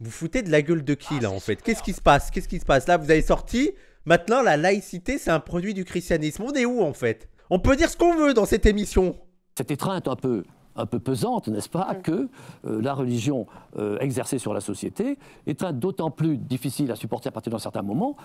Vous foutez de la gueule de qui, ah, là, en fait Qu'est-ce qui se passe Qu'est-ce qui se passe Là, vous avez sorti. Maintenant, la laïcité, c'est un produit du christianisme. On est où, en fait On peut dire ce qu'on veut dans cette émission. Cette étreinte, un peu un peu pesante, n'est-ce pas, mm. que euh, la religion euh, exercée sur la société est d'autant plus difficile à supporter à partir d'un certain moment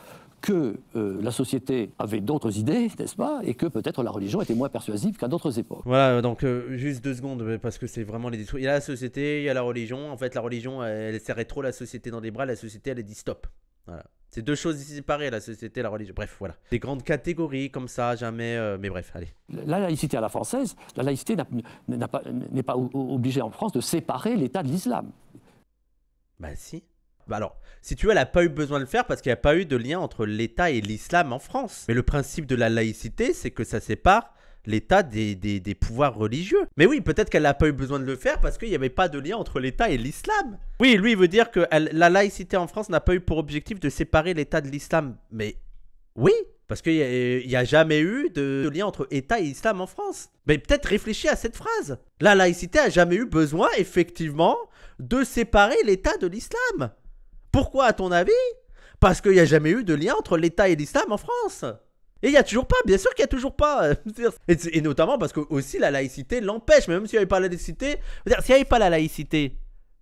que euh, la société avait d'autres idées, n'est-ce pas, et que peut-être la religion était moins persuasive qu'à d'autres époques. Voilà, donc juste deux secondes, parce que c'est vraiment les Il y a la société, il y a la religion. En fait, la religion, elle, serrait trop la société dans les bras, la société, elle, elle dit stop. Voilà. C'est deux choses séparées, la société, la religion. Bref, voilà. Des grandes catégories comme ça, jamais. Euh, mais bref, allez. La laïcité à la française, la laïcité n'est pas, pas obligée en France de séparer l'État de l'islam. Bah si. Bah alors, si tu veux, elle n'a pas eu besoin de le faire parce qu'il n'y a pas eu de lien entre l'État et l'islam en France. Mais le principe de la laïcité, c'est que ça sépare l'État des, pouvoirs religieux. Mais oui, peut-être qu'elle n'a pas eu besoin de le faire parce qu'il n'y avait pas de lien entre l'État et l'islam. Oui, lui, il veut dire que la laïcité en France n'a pas eu pour objectif de séparer l'État de l'islam. Mais oui, parce qu'il n'y a, jamais eu de, lien entre État et islam en France. Mais peut-être réfléchis à cette phrase. La laïcité a jamais eu besoin, effectivement, de séparer l'État de l'islam. Pourquoi, à ton avis Parce qu'il n'y a jamais eu de lien entre l'État et l'islam en France. Et il n'y a toujours pas, bien sûr qu'il n'y a toujours pas. Et, notamment parce que aussi la laïcité l'empêche, mais même s'il n'y avait pas la laïcité, s'il n'y avait pas la laïcité,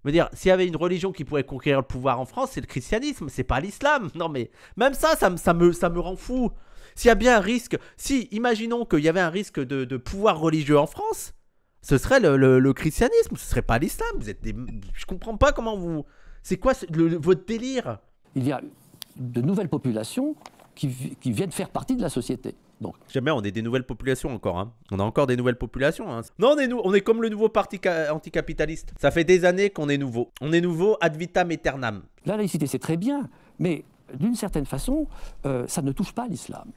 dire, s'il y avait une religion qui pourrait conquérir le pouvoir en France, c'est le christianisme, c'est pas l'islam. Non mais même ça, ça, ça, me, ça me rend fou. S'il y a bien un risque, si imaginons qu'il y avait un risque de, pouvoir religieux en France, ce serait le, christianisme, ce serait pas l'islam. Vous êtes des, je comprends pas comment vous, c'est quoi votre délire Il y a de nouvelles populations qui, viennent faire partie de la société. Donc. Jamais on est des nouvelles populations encore. Hein. On a encore des nouvelles populations. Hein. Non, on est, on est comme le nouveau parti anticapitaliste. Ça fait des années qu'on est nouveau. On est nouveau ad vitam aeternam. La laïcité, c'est très bien, mais d'une certaine façon, euh, ça ne touche pas l'islam.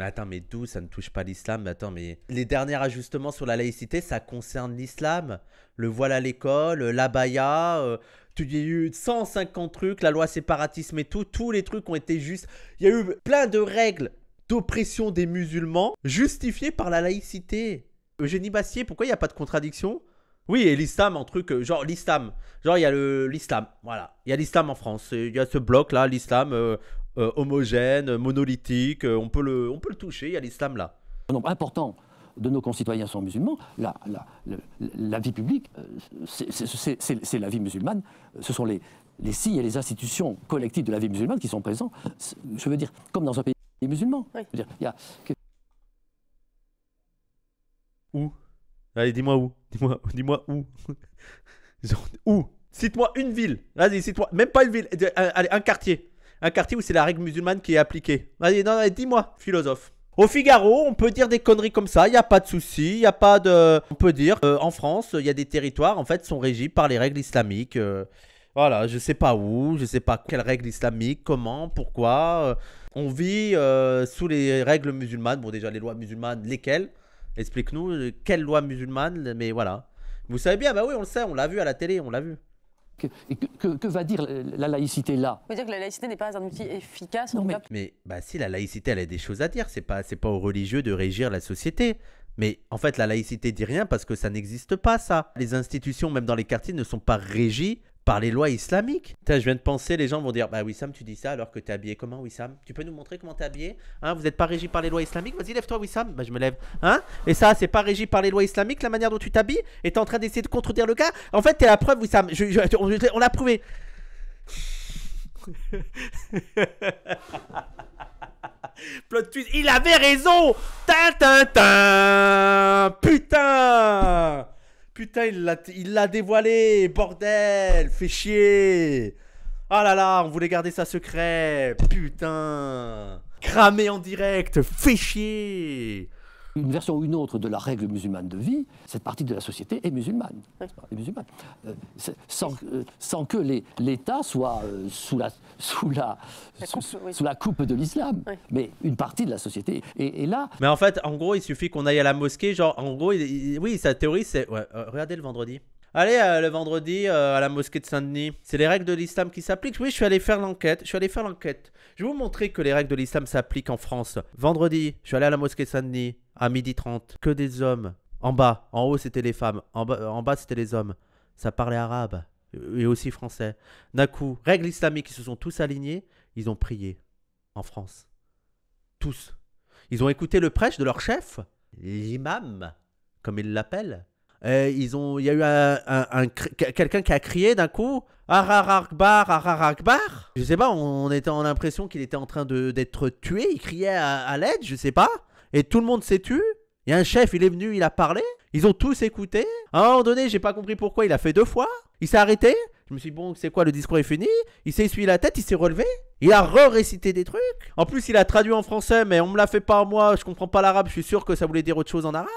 Mais attends, mais d'où ça ne touche pas l'islam attends, mais les derniers ajustements sur la laïcité, ça concerne l'islam. Le voile à l'école, euh, l'abaya, euh, il y a eu 150 trucs, la loi séparatisme et tout, tous les trucs ont été juste. Il y a eu plein de règles d'oppression des musulmans justifiées par la laïcité. Eugénie Bastier, pourquoi il n'y a pas de contradiction Oui, et l'islam en truc, euh, genre l'islam. Genre il y a le, l'islam, voilà. Il y a l'islam en France. Il y a ce bloc là, l'islam euh, euh, homogène, monolithique. on, peut le, on peut le toucher, il y a l'islam là. Non, important de nos concitoyens sont musulmans, la, la, la, vie publique, euh, c'est la vie musulmane, ce sont les, les signes et les institutions collectives de la vie musulmane qui sont présents, je veux dire, comme dans un pays musulman. Où Allez, dis-moi où. Dis-moi dis où. où Cite-moi une ville. vas cite-moi. Même pas une ville. Euh, un quartier. Un quartier où c'est la règle musulmane qui est appliquée. Allez, non dis-moi, philosophe. Au Figaro, on peut dire des conneries comme ça, il n'y a pas de souci, il n'y a pas de... On peut dire, euh, en France, il y a des territoires, en fait, sont régis par les règles islamiques. Euh, voilà, je sais pas où, je sais pas quelles règles islamiques, comment, pourquoi. Euh, on vit sous les règles musulmanes, bon déjà les lois musulmanes, lesquelles Explique-nous, quelles lois musulmanes, mais voilà. Vous savez bien, bah oui, on le sait, on l'a vu à la télé, on l'a vu. Que, va dire la laïcité là On dire que la laïcité n'est pas un outil efficace. mais, bah, si la laïcité, elle a des choses à dire. C'est pas, c'est pas aux religieux de régir la société. Mais en fait, la laïcité dit rien parce que ça n'existe pas, ça. Les institutions, même dans les quartiers, ne sont pas régies par les lois islamiques. je viens de penser, les gens vont dire Bah, Wissam, tu dis ça alors que t'es habillé comment, Wissam Tu peux nous montrer comment t'es habillé hein, Vous n'êtes pas régi par les lois islamiques Vas-y, lève-toi, Wissam. Bah, je me lève. Hein Et ça, c'est pas régi par les lois islamiques, la manière dont tu t'habilles Et t'es en train d'essayer de contredire le cas En fait, t'es la preuve, Wissam. on, l'a prouvé. il avait raison! Putain! Putain, il l'a dévoilé, bordel, fait chier. Ah oh là là, on voulait garder ça secret, putain. Cramé en direct, fait chier. Une version ou une autre de la règle musulmane de vie, cette partie de la société est musulmane. musulmane. Euh, sans, euh, sans, que l'État soit euh, sous, la, sous, la, coupe, sous, la coupe de l'islam, mais une partie de la société. est là. Mais en fait, en gros, il suffit qu'on aille à la mosquée. Genre, en gros, oui, sa théorie, c'est. regardez le vendredi. Allez, le vendredi, à la mosquée de Saint-Denis. C'est les règles de l'islam qui s'appliquent. Oui, je suis allé faire l'enquête. Je suis allé faire l'enquête. Je vais vous montrer que les règles de l'islam s'appliquent en France. Vendredi, je suis allé à la mosquée de Saint-Denis à 12h30, que des hommes. En bas, en haut, c'était les femmes. En bas, en bas c'était les hommes. Ça parlait arabe euh, et aussi français. D'un coup, règles islamiques, ils se sont tous alignés. Ils ont prié en France. Tous. Ils ont écouté le prêche de leur chef, l'imam, comme ils l'appellent. Ils ont, il y a eu un, quelqu'un qui a crié d'un coup Arar Akbar, Arar Akbar. Je sais pas, on, était en l'impression qu'il était en train d'être tué. Il criait à, à l'aide, je sais pas et tout le monde s'est tu. Il y a un chef, il est venu, il a parlé. Ils ont tous écouté. À un moment donné, j'ai pas compris pourquoi il a fait deux fois. Il s'est arrêté. Je me suis dit, bon, c'est quoi, le discours est fini Il s'est essuyé la tête, il s'est relevé. Il a re-récité des trucs. En plus, il a traduit en français, mais on me l'a fait par moi, je comprends pas l'arabe, je suis sûr que ça voulait dire autre chose en arabe.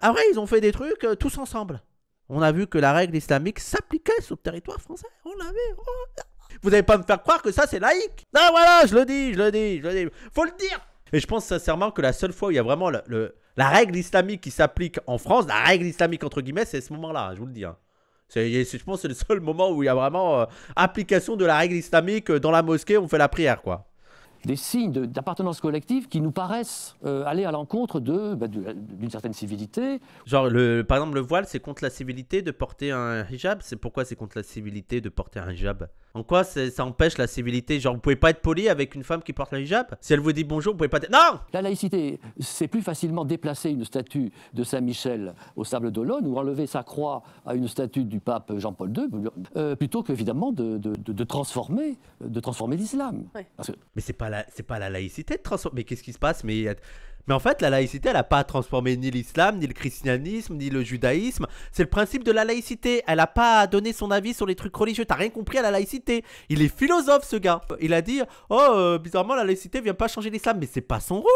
Après, ils ont fait des trucs euh, tous ensemble. On a vu que la règle islamique s'appliquait sur le territoire français. On oh, ah. Vous n'allez pas me faire croire que ça, c'est laïque. Non, voilà, je le dis, je le dis, je le dis. Faut le dire et je pense sincèrement que la seule fois où il y a vraiment la règle islamique qui s'applique en France, la règle islamique entre guillemets, c'est ce moment-là, hein, je vous le dis. Hein. je pense que c'est le seul moment où il y a vraiment euh, application de la règle islamique euh, dans la mosquée, on fait la prière, quoi des signes d'appartenance collective qui nous paraissent euh, aller à l'encontre bah, d'une certaine civilité. Genre, le, par exemple, le voile, c'est contre la civilité de porter un hijab C'est pourquoi c'est contre la civilité de porter un hijab En quoi ça empêche la civilité Genre, vous pouvez pas être poli avec une femme qui porte un hijab Si elle vous dit bonjour, vous pouvez pas... Non La laïcité, c'est plus facilement déplacer une statue de Saint-Michel au Sable d'Olonne ou enlever sa croix à une statue du pape Jean-Paul II, euh, plutôt qu'évidemment de, de, de, transformer, de transformer l'islam. Mais c'est pas la c'est pas la laïcité de transformer. Mais qu'est-ce qui se passe Mais mais en fait, la laïcité, elle n'a pas transformé ni l'islam, ni le christianisme, ni le judaïsme. C'est le principe de la laïcité. Elle n'a pas donné son avis sur les trucs religieux. T'as rien compris à la laïcité. Il est philosophe, ce gars. Il a dit Oh, euh, bizarrement, la laïcité vient pas changer l'islam. Mais c'est pas son rôle.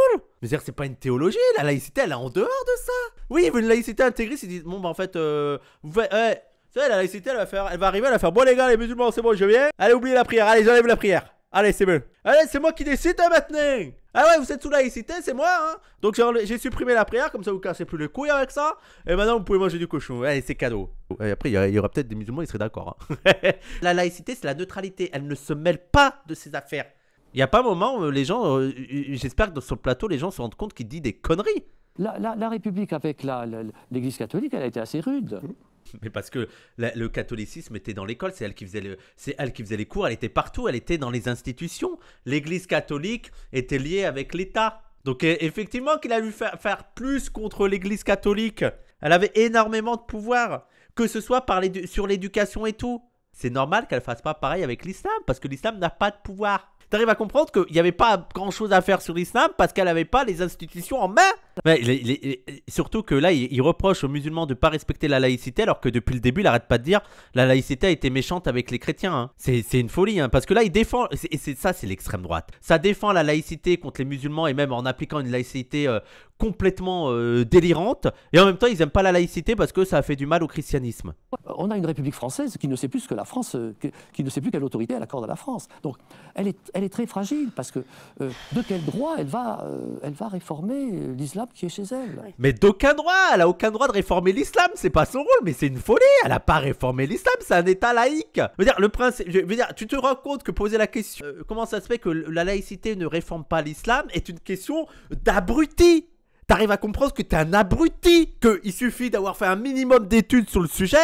Mais cest dire c'est pas une théologie. La laïcité, elle est en dehors de ça. Oui, une laïcité intégriste, Il dit, Bon, bah, en fait, euh, vous faites, ouais, la laïcité, elle va, faire, elle va arriver, elle va faire Bon, les gars, les musulmans, c'est bon, je viens. Allez, oubliez la prière. Allez, j'enlève la prière. Allez, c'est bon. Allez, c'est moi qui décide maintenant. Ah ouais, vous êtes sous laïcité, c'est moi, hein. Donc j'ai supprimé la prière, comme ça vous cassez plus le couille avec ça. Et maintenant vous pouvez manger du cochon. Allez, eh, c'est cadeau. Et après, il y, aura, peut-être des musulmans, ils seraient d'accord. Hein. la laïcité, c'est la neutralité. Elle ne se mêle pas de ses affaires. Il n'y a pas un moment les gens, euh, j'espère que sur le plateau, les gens se rendent compte qu'il dit des conneries. La, la République avec l'Église catholique, elle a été assez rude. Mmh. mais parce que le catholicisme était dans l'école, c'est elle qui faisait le, c'est elle qui faisait les cours, elle était partout, elle était dans les institutions. L'Église catholique était liée avec l'État. Donc e, effectivement qu'il a vu faire, plus contre l'Église catholique. Elle avait énormément de pouvoir, que ce soit sur l'éducation et tout. C'est normal qu'elle fasse pas pareil avec l'islam, parce que l'islam n'a pas de pouvoir. arrives à comprendre qu'il n'y avait pas grand chose à faire sur l'islam parce qu'elle n'avait pas les institutions en main surtout que là, il, reproche aux musulmans de ne pas respecter la laïcité, alors que depuis le début, il arrête pas de dire la laïcité a été méchante avec les chrétiens. Hein. C'est une folie, hein, parce que là, il défend, et c'est ça, c'est l'extrême droite. Ça défend la laïcité contre les musulmans, et même en appliquant une laïcité euh, complètement euh, délirante, et en même temps ils n'aiment pas la laïcité parce que ça a fait du mal au christianisme. On a une République française qui ne sait plus que la France, euh, qui ne sait plus quelle autorité elle accorde à la France. Donc elle est, elle est très fragile parce que euh, de quel droit elle va, elle va réformer l'islam qui est chez elle Mais d'aucun droit, elle a aucun droit de réformer l'islam, c'est pas son rôle, mais c'est une folie. Elle a pas réformé l'islam, c'est un État laïque. veux dire le prince je veux dire, tu te rends compte que poser la question comment ça se fait que la laïcité ne réforme pas l'islam est une question d'abruti t'arrives à comprendre que t'es un abruti, qu'il suffit d'avoir fait un minimum d'études sur le sujet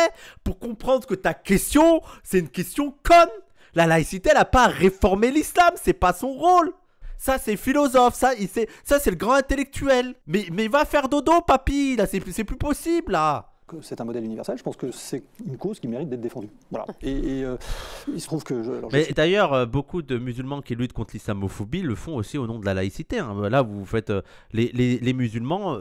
pour comprendre que ta question, c'est une question conne. La laïcité, elle n'a pas réformer l'islam, c'est pas son rôle. Ça, c'est philosophe, ça, il ça, c'est le grand intellectuel. Mais, mais va faire dodo, papy, là, c'est plus possible, là c'est un modèle universel, je pense que c'est une cause qui mérite d'être défendue. Voilà. Et, euh, il se trouve que. Mais d'ailleurs, euh, beaucoup de musulmans qui luttent contre l'islamophobie le font aussi au nom de la laïcité. Hein. Bah, là, vous faites. Euh, les, les, musulmans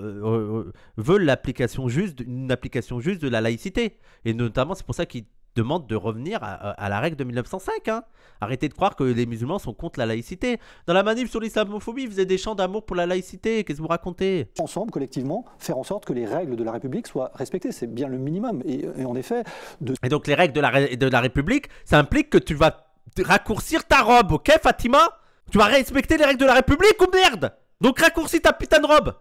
veulent l'application juste, une application juste de la laïcité. Et notamment, c'est pour ça qu'ils demande de revenir à, la règle de 1905. Hein. Arrêtez de croire que les musulmans sont contre la laïcité. Dans la manif sur l'islamophobie, vous faisaient des chants d'amour pour la laïcité. Qu'est-ce que vous racontez Ensemble, collectivement, faire en sorte que les règles de la République soient respectées. C'est bien le minimum. Et, en effet. De... Et donc, les règles de la, de la République, ça implique que tu vas raccourcir ta robe, ok, Fatima Tu vas respecter les règles de la République ou merde Donc, raccourcis ta putain de robe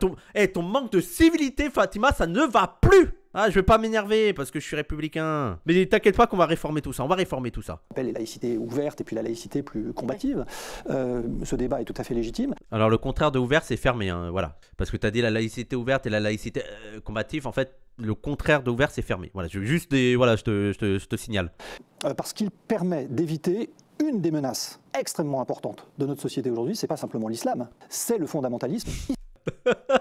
ton... Eh, ton manque de civilité, Fatima, ça ne va plus ah, je vais pas m'énerver parce que je suis républicain. Mais t'inquiète pas qu'on va réformer tout ça, on va réformer tout ça. Les laïcités ouvertes et puis la laïcité plus combative, euh, ce débat est tout à fait légitime. Alors le contraire de ouvert, c'est fermé, hein, voilà. Parce que tu as dit la laïcité ouverte et la laïcité euh, combative, en fait, le contraire de ouvert c'est fermé. Voilà, je, juste des, voilà, je te, signale. Euh, parce qu'il permet d'éviter une des menaces extrêmement importantes de notre société aujourd'hui, c'est pas simplement l'islam, c'est le fondamentalisme.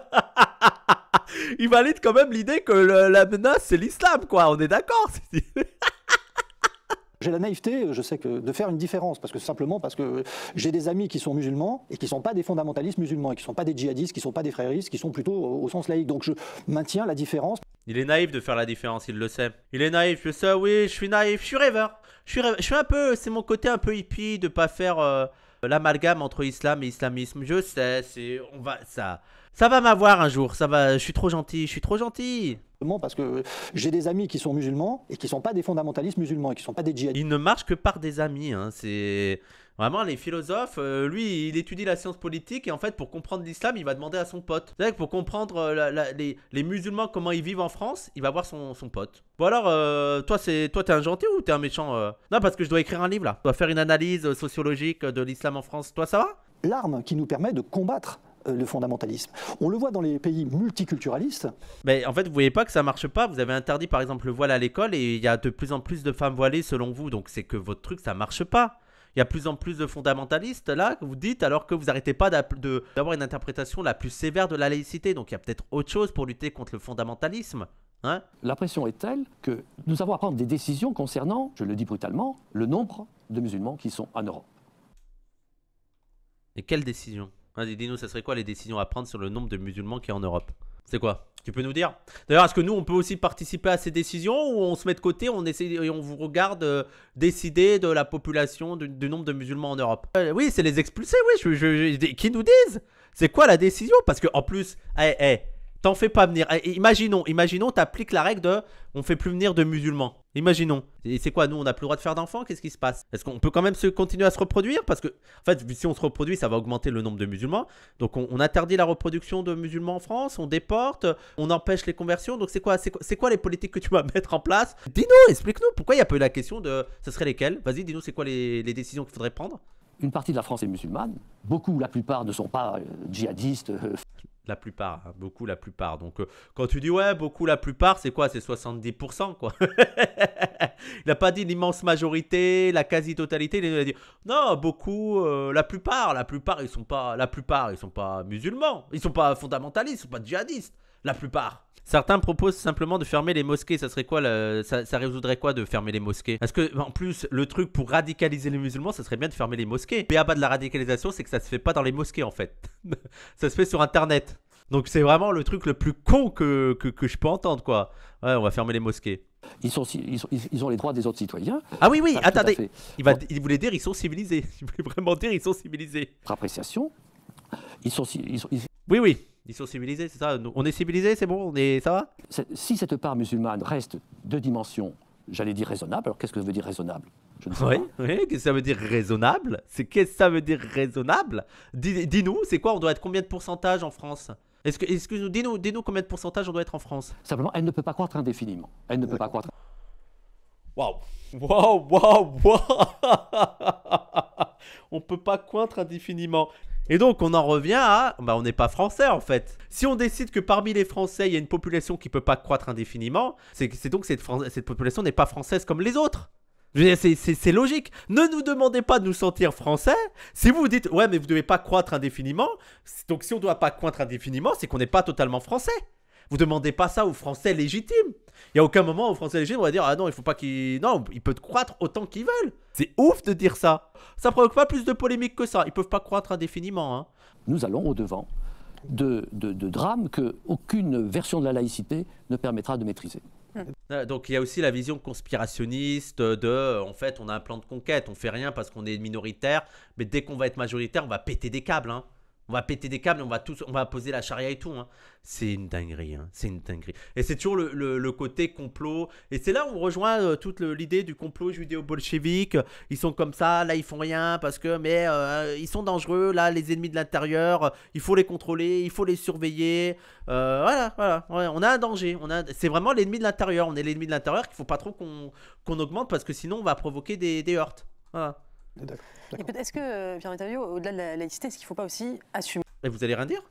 il valide quand même l'idée que la menace, c'est l'islam, quoi. On est d'accord J'ai la naïveté, je sais que de faire une différence, parce que simplement parce que j'ai des amis qui sont musulmans et qui sont pas des fondamentalistes musulmans, et qui sont pas des djihadistes, qui sont pas des fréristes, qui sont plutôt au, sens laïque. Donc je maintiens la différence. Il est naïf de faire la différence, il le sait. Il est naïf, je sais, oui, je suis naïf, je suis rêveur. Je suis, Je suis un peu, c'est mon côté un peu hippie de pas faire euh, l'amalgame entre islam et islamisme. Je sais, c'est, on va, ça, ça va m'avoir un jour, ça va, je suis trop gentil, je suis trop gentil. Parce que j'ai des amis qui sont musulmans et qui sont pas des fondamentalistes musulmans et qui sont pas des djihadistes. Il ne marche que par des amis, hein, c'est vraiment les philosophes. Euh, lui, il étudie la science politique et en fait, pour comprendre l'islam, il va demander à son pote. cest que pour comprendre euh, les, musulmans, comment ils vivent en France, il va voir son, pote. Bon alors, euh, toi, c'est toi, t'es un gentil ou t'es un méchant Non, parce que je dois écrire un livre là. Je dois faire une analyse sociologique de l'islam en France. Toi, ça va L'arme qui nous permet de combattre euh, le fondamentalisme. On le voit dans les pays multiculturalistes. Mais en fait, vous voyez pas que ça marche pas. Vous avez interdit par exemple le voile à l'école et il y a de plus en plus de femmes voilées selon vous. Donc c'est que votre truc ça marche pas. Il y a plus en plus de fondamentalistes là que vous dites alors que vous n'arrêtez pas d'avoir une interprétation la plus sévère de la laïcité. Donc il y a peut-être autre chose pour lutter contre le fondamentalisme. Hein la pression est telle que nous avons à prendre des décisions concernant, je le dis brutalement, le nombre de musulmans qui sont en Europe. Et quelles décisions Vas-y, dis-nous, ça serait quoi les décisions à prendre sur le nombre de musulmans qui est en Europe C'est quoi Tu peux nous dire D'ailleurs, est-ce que nous, on peut aussi participer à ces décisions ou on se met de côté, on essaie et on vous regarde euh, décider de la population, du, nombre de musulmans en Europe euh, Oui, c'est les expulser, oui, je, qui nous disent C'est quoi la décision Parce que en plus, eh, eh, t'en fais pas venir. Eh, imaginons, imaginons, t'appliques la règle de on fait plus venir de musulmans. Imaginons. Et c'est quoi Nous, on n'a plus le droit de faire d'enfants Qu'est-ce qui se passe Est-ce qu'on peut quand même se continuer à se reproduire Parce que, en fait, si on se reproduit, ça va augmenter le nombre de musulmans. Donc, on, interdit la reproduction de musulmans en France, on déporte, on empêche les conversions. Donc, c'est quoi C'est quoi, les politiques que tu vas mettre en place Dis-nous, explique-nous. Pourquoi il n'y a pas eu la question de. Ce serait lesquelles Vas-y, dis-nous, c'est quoi les décisions qu'il faudrait prendre une partie de la France est musulmane, beaucoup, la plupart ne sont pas euh, djihadistes. Euh, la plupart, hein, beaucoup, la plupart. Donc euh, quand tu dis ouais, beaucoup, la plupart, c'est quoi C'est 70%, quoi. il n'a pas dit l'immense majorité, la quasi-totalité, il a dit non, beaucoup, la plupart, la plupart, ils sont pas, la plupart, ils sont pas musulmans, ils sont pas fondamentalistes, ils sont pas djihadistes la plupart. Certains proposent simplement de fermer les mosquées. Ça serait quoi ça, résoudrait quoi de fermer les mosquées Parce que en plus, le truc pour radicaliser les musulmans, ça serait bien de fermer les mosquées. Mais à bas de la radicalisation, c'est que ça se fait pas dans les mosquées en fait. ça se fait sur Internet. Donc c'est vraiment le truc le plus con que, que, je peux entendre quoi. Ouais, on va fermer les mosquées. Ils, sont, ils, ont les droits des autres citoyens. Ah oui, oui, attendez. Il, va, il voulait dire ils sont civilisés. Il voulait vraiment dire ils sont civilisés. Appréciation. Ils sont, ils Oui, oui. Ils sont civilisés, c'est ça On est civilisés, c'est bon On est, ça va Si cette part musulmane reste de dimension, j'allais dire raisonnable, alors qu'est-ce que ça veut dire raisonnable oui, Oui, qu'est-ce que ça veut dire raisonnable C'est qu'est-ce que ça veut dire raisonnable Dis-nous, c'est quoi On doit être combien de pourcentage en France est-ce que, est nous, dis-nous, dis-nous combien de pourcentage on doit être en France Simplement, elle ne peut pas croître indéfiniment. Elle ne peut pas croître. Waouh Waouh Waouh Waouh On ne peut pas cointre indéfiniment. Et donc on en revient à, bah, on n'est pas français en fait. Si on décide que parmi les Français il y a une population qui peut pas croître indéfiniment, c'est donc cette, cette population n'est pas française comme les autres. C'est logique. Ne nous demandez pas de nous sentir français. Si vous dites, ouais, mais vous ne devez pas croître indéfiniment, donc si on ne doit pas croître indéfiniment, c'est qu'on n'est pas totalement français. Vous demandez pas ça aux Français légitimes. Il y a aucun moment où Français Léger on va dire ah non il faut pas qu'ils… » non ils peuvent croître autant qu'ils veulent. C'est ouf de dire ça. Ça provoque pas plus de polémiques que ça. Ils peuvent pas croître indéfiniment. Hein. Nous allons au devant de, drames que version de la laïcité ne permettra de maîtriser. Euh, donc il y a aussi la vision conspirationniste de en fait on a un plan de conquête, on fait rien parce qu'on est minoritaire, mais dès qu'on va être majoritaire on va péter des câbles. Hein on va péter des câbles, on va tous, on va poser la charia et tout. Hein. C'est une dinguerie, hein. c'est une dinguerie. Et c'est toujours le, côté complot. Et c'est là où on rejoint euh, toute l'idée du complot judéo-bolchevique. Ils sont comme ça, là ils font rien parce que, mais euh, ils sont dangereux, là les ennemis de l'intérieur, il faut les contrôler, il faut les surveiller. Euh, voilà, voilà, on a un danger. On a, c'est vraiment l'ennemi de l'intérieur. On est l'ennemi de l'intérieur qu'il faut pas trop qu'on augmente parce que sinon on va provoquer des, des heurts. Voilà. Est-ce que, euh, Pierre au-delà de la laïcité, est-ce qu'il ne faut pas aussi assumer Et vous allez rien dire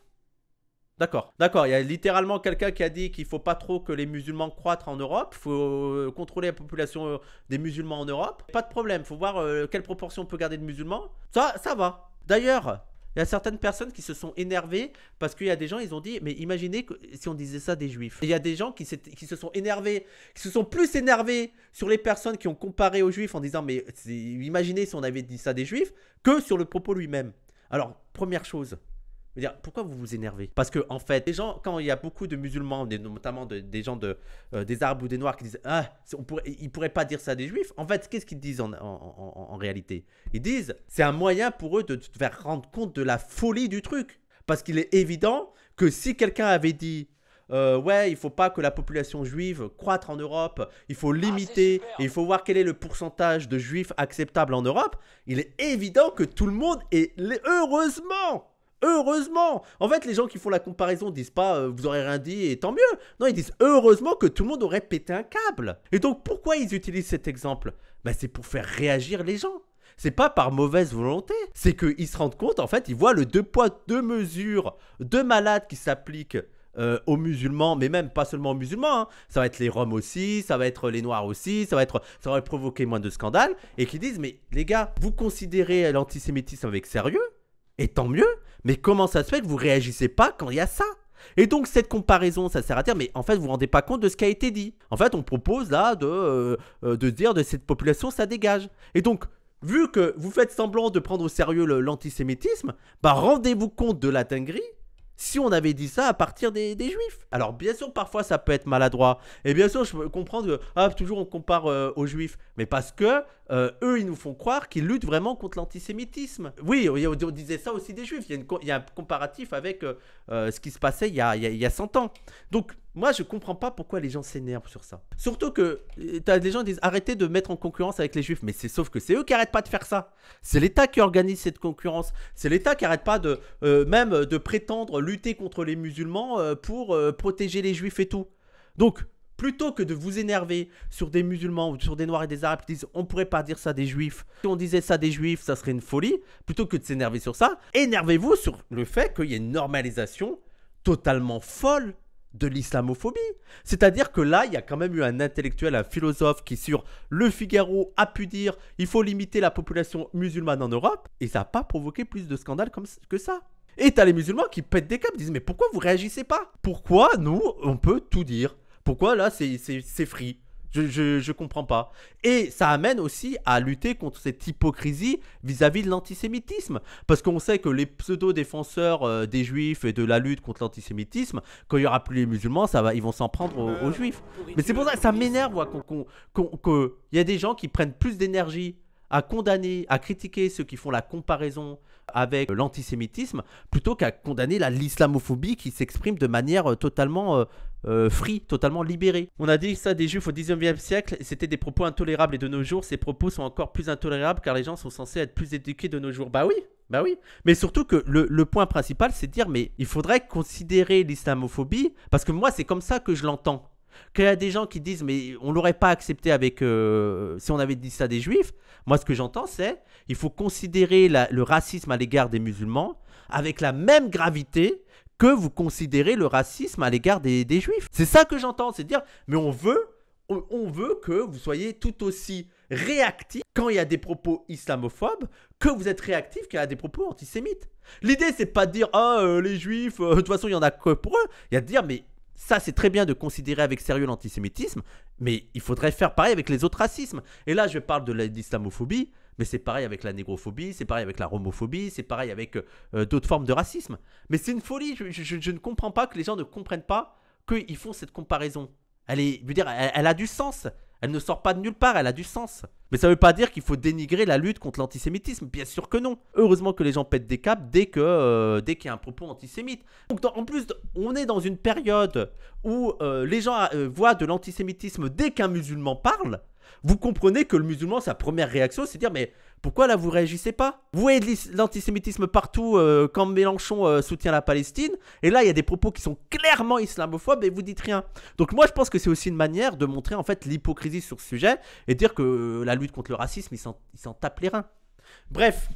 D'accord, d'accord. Il y a littéralement quelqu'un qui a dit qu'il ne faut pas trop que les musulmans croîtrent en Europe. Il faut euh, contrôler la population euh, des musulmans en Europe. Pas de problème. Il faut voir quelle proportion on peut garder de musulmans. Ça, ça va. D'ailleurs, il y a certaines personnes qui se sont énervées parce qu'il y a des gens, ils ont dit, mais imaginez si on disait ça des juifs. il y a des gens qui, qui, se sont énervés, qui se sont plus énervés sur les personnes qui ont comparé aux juifs en disant, mais imaginez si on avait dit ça des juifs, que sur le propos lui-même. Alors, première chose, dire, pourquoi vous vous énervez Parce que, en fait, les gens, quand il y a beaucoup de musulmans, notamment des gens de, euh, des arabes ou des noirs qui disent Ah, on pourrait, ils pourraient pas dire ça des juifs, en fait, qu'est-ce qu'ils disent en, en, réalité Ils disent C'est un moyen pour eux de se faire rendre compte de la folie du truc. Parce qu'il est évident que si quelqu'un avait dit euh, ouais, il faut pas que la population juive croître en Europe, il faut ah, limiter, il faut voir quel est le pourcentage de juifs acceptable en Europe, il est évident que tout le monde est heureusement heureusement. En fait, les gens qui font la comparaison disent pas euh, vous aurez rien dit et tant mieux. Non, ils disent heureusement que tout le monde aurait pété un câble. Et donc pourquoi ils utilisent cet exemple bah, c'est pour faire réagir les gens. C'est pas par mauvaise volonté, c'est qu'ils se rendent compte, en fait, ils voient le deux poids, deux mesures, deux malades qui s'appliquent euh, aux musulmans, mais même pas seulement aux musulmans, hein. ça va être les Roms aussi, ça va être les Noirs aussi, ça va, être, ça va provoquer moins de scandales, et qui disent, mais les gars, vous considérez l'antisémitisme avec sérieux et tant mieux, mais comment ça se fait que vous réagissez pas quand il y a ça et donc cette comparaison, ça sert à dire, mais en fait vous vous rendez pas compte de ce qui a été dit. En fait, on propose là de, euh, euh, de dire de cette population, ça dégage. Et donc, vu que vous faites semblant de prendre au sérieux l'antisémitisme, bah rendez-vous compte de la dinguerie si on avait dit ça à partir des, juifs. Alors bien sûr, parfois ça peut être maladroit. Et bien sûr, je peux comprendre que ah, toujours on compare euh, aux juifs. Mais parce que euh, eux, ils nous font croire qu'ils luttent vraiment contre l'antisémitisme. Oui, on, disait ça aussi des juifs. Il y a, un comparatif avec euh, euh, ce qui se passait il y, a, 100 ans. Donc, moi, je ne comprends pas pourquoi les gens s'énervent sur ça. Surtout que as des gens disent arrêtez de mettre en concurrence avec les juifs, mais c'est sauf que c'est eux qui n'arrêtent pas de faire ça. C'est l'État qui organise cette concurrence. C'est l'État qui n'arrête pas de même de prétendre lutter contre les musulmans pour protéger les juifs et tout. Donc, Plutôt que de vous énerver sur des musulmans ou sur des noirs et des arabes qui disent on pourrait pas dire ça des juifs. Si on disait ça des juifs, ça serait une folie. Plutôt que de s'énerver sur ça, énervez-vous sur le fait qu'il y a une normalisation totalement folle de l'islamophobie. C'est-à-dire que là, il y a quand même eu un intellectuel, un philosophe qui sur Le Figaro a pu dire il faut limiter la population musulmane en Europe, et ça n'a pas provoqué plus de scandales que ça. Et t'as les musulmans qui pètent des câbles, disent mais pourquoi vous réagissez pas Pourquoi nous, on peut tout dire pourquoi là, c'est free je, je, je, comprends pas. Et ça amène aussi à lutter contre cette hypocrisie vis-à-vis de l'antisémitisme. Parce qu'on sait que les pseudo-défenseurs euh, des juifs et de la lutte contre l'antisémitisme, quand il y aura plus les musulmans, ça va, ils vont s'en prendre aux, euh, juifs. Mais c'est pour ça que ça m'énerve qu'il y a des gens qui prennent plus d'énergie à condamner, à critiquer ceux qui font la comparaison avec l'antisémitisme, plutôt qu'à condamner l'islamophobie qui s'exprime de manière euh, totalement euh, totalement libéré. On a dit ça des juifs au 19e siècle, c'était des propos intolérables et de nos jours, ces propos sont encore plus intolérables car les gens sont censés être plus éduqués de nos jours. Bah oui, bah oui. Mais surtout que le, point principal, c'est de dire, mais il faudrait considérer l'islamophobie, parce que moi, c'est comme ça que je l'entends. Qu'il y a des gens qui disent, mais on l'aurait pas accepté avec euh, si on avait dit ça des juifs. Moi, ce que j'entends, c'est il faut considérer le racisme à l'égard des musulmans avec la même gravité que vous considérez le racisme à l'égard des, juifs. C'est ça que j'entends, c'est dire, mais on veut, on, veut que vous soyez tout aussi réactif quand il y a des propos islamophobes que vous êtes réactif quand il y a des propos antisémites. L'idée, c'est pas de dire, ah, euh, les juifs, euh, de toute façon, il y en a que pour eux. Il y a de dire, mais ça, c'est très bien de considérer avec sérieux l'antisémitisme, mais il faudrait faire pareil avec les autres racismes. Et là, je parle de l'islamophobie, mais c'est pareil avec la négrophobie, c'est pareil avec la homophobie, c'est pareil avec euh, euh, d'autres formes de racisme. Mais c'est une folie, je, ne comprends pas que les gens ne comprennent pas qu'ils font cette comparaison. Elle est, dire, elle, a du sens. Elle ne sort pas de nulle part, elle a du sens. Mais ça ne veut pas dire qu'il faut dénigrer la lutte contre l'antisémitisme, bien sûr que non. Heureusement que les gens pètent des câbles dès que euh, dès qu'il y a un propos antisémite. en plus, on est dans une période où les gens voient de l'antisémitisme dès qu'un musulman parle. Vous comprenez que le musulman, sa première réaction, c'est de dire mais pourquoi là vous réagissez pas Vous voyez l'antisémitisme partout euh, quand Mélenchon euh, soutient la Palestine, et là il y a des propos qui sont clairement islamophobes et vous dites rien. Donc moi je pense que c'est aussi une manière de montrer en fait l'hypocrisie sur ce sujet et dire que euh, la lutte contre le racisme, il s'en tape les reins. Bref,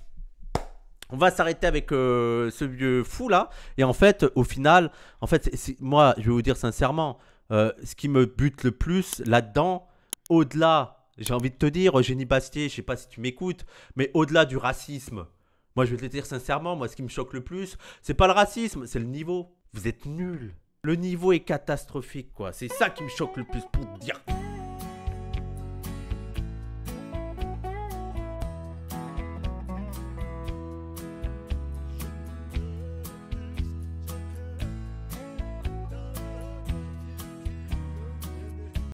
on va s'arrêter avec ce vieux fou là. Et en fait, au final, en fait, moi, je vais vous dire sincèrement, ce qui me bute le plus là-dedans, au-delà, j'ai envie de te dire, Eugénie Bastier, je sais pas si tu m'écoutes, mais au-delà du racisme, moi je vais te le dire sincèrement, moi ce qui me choque le plus, c'est pas le racisme, c'est le niveau. Vous êtes nuls. Le niveau est catastrophique, quoi. C'est ça qui me choque le plus pour dire.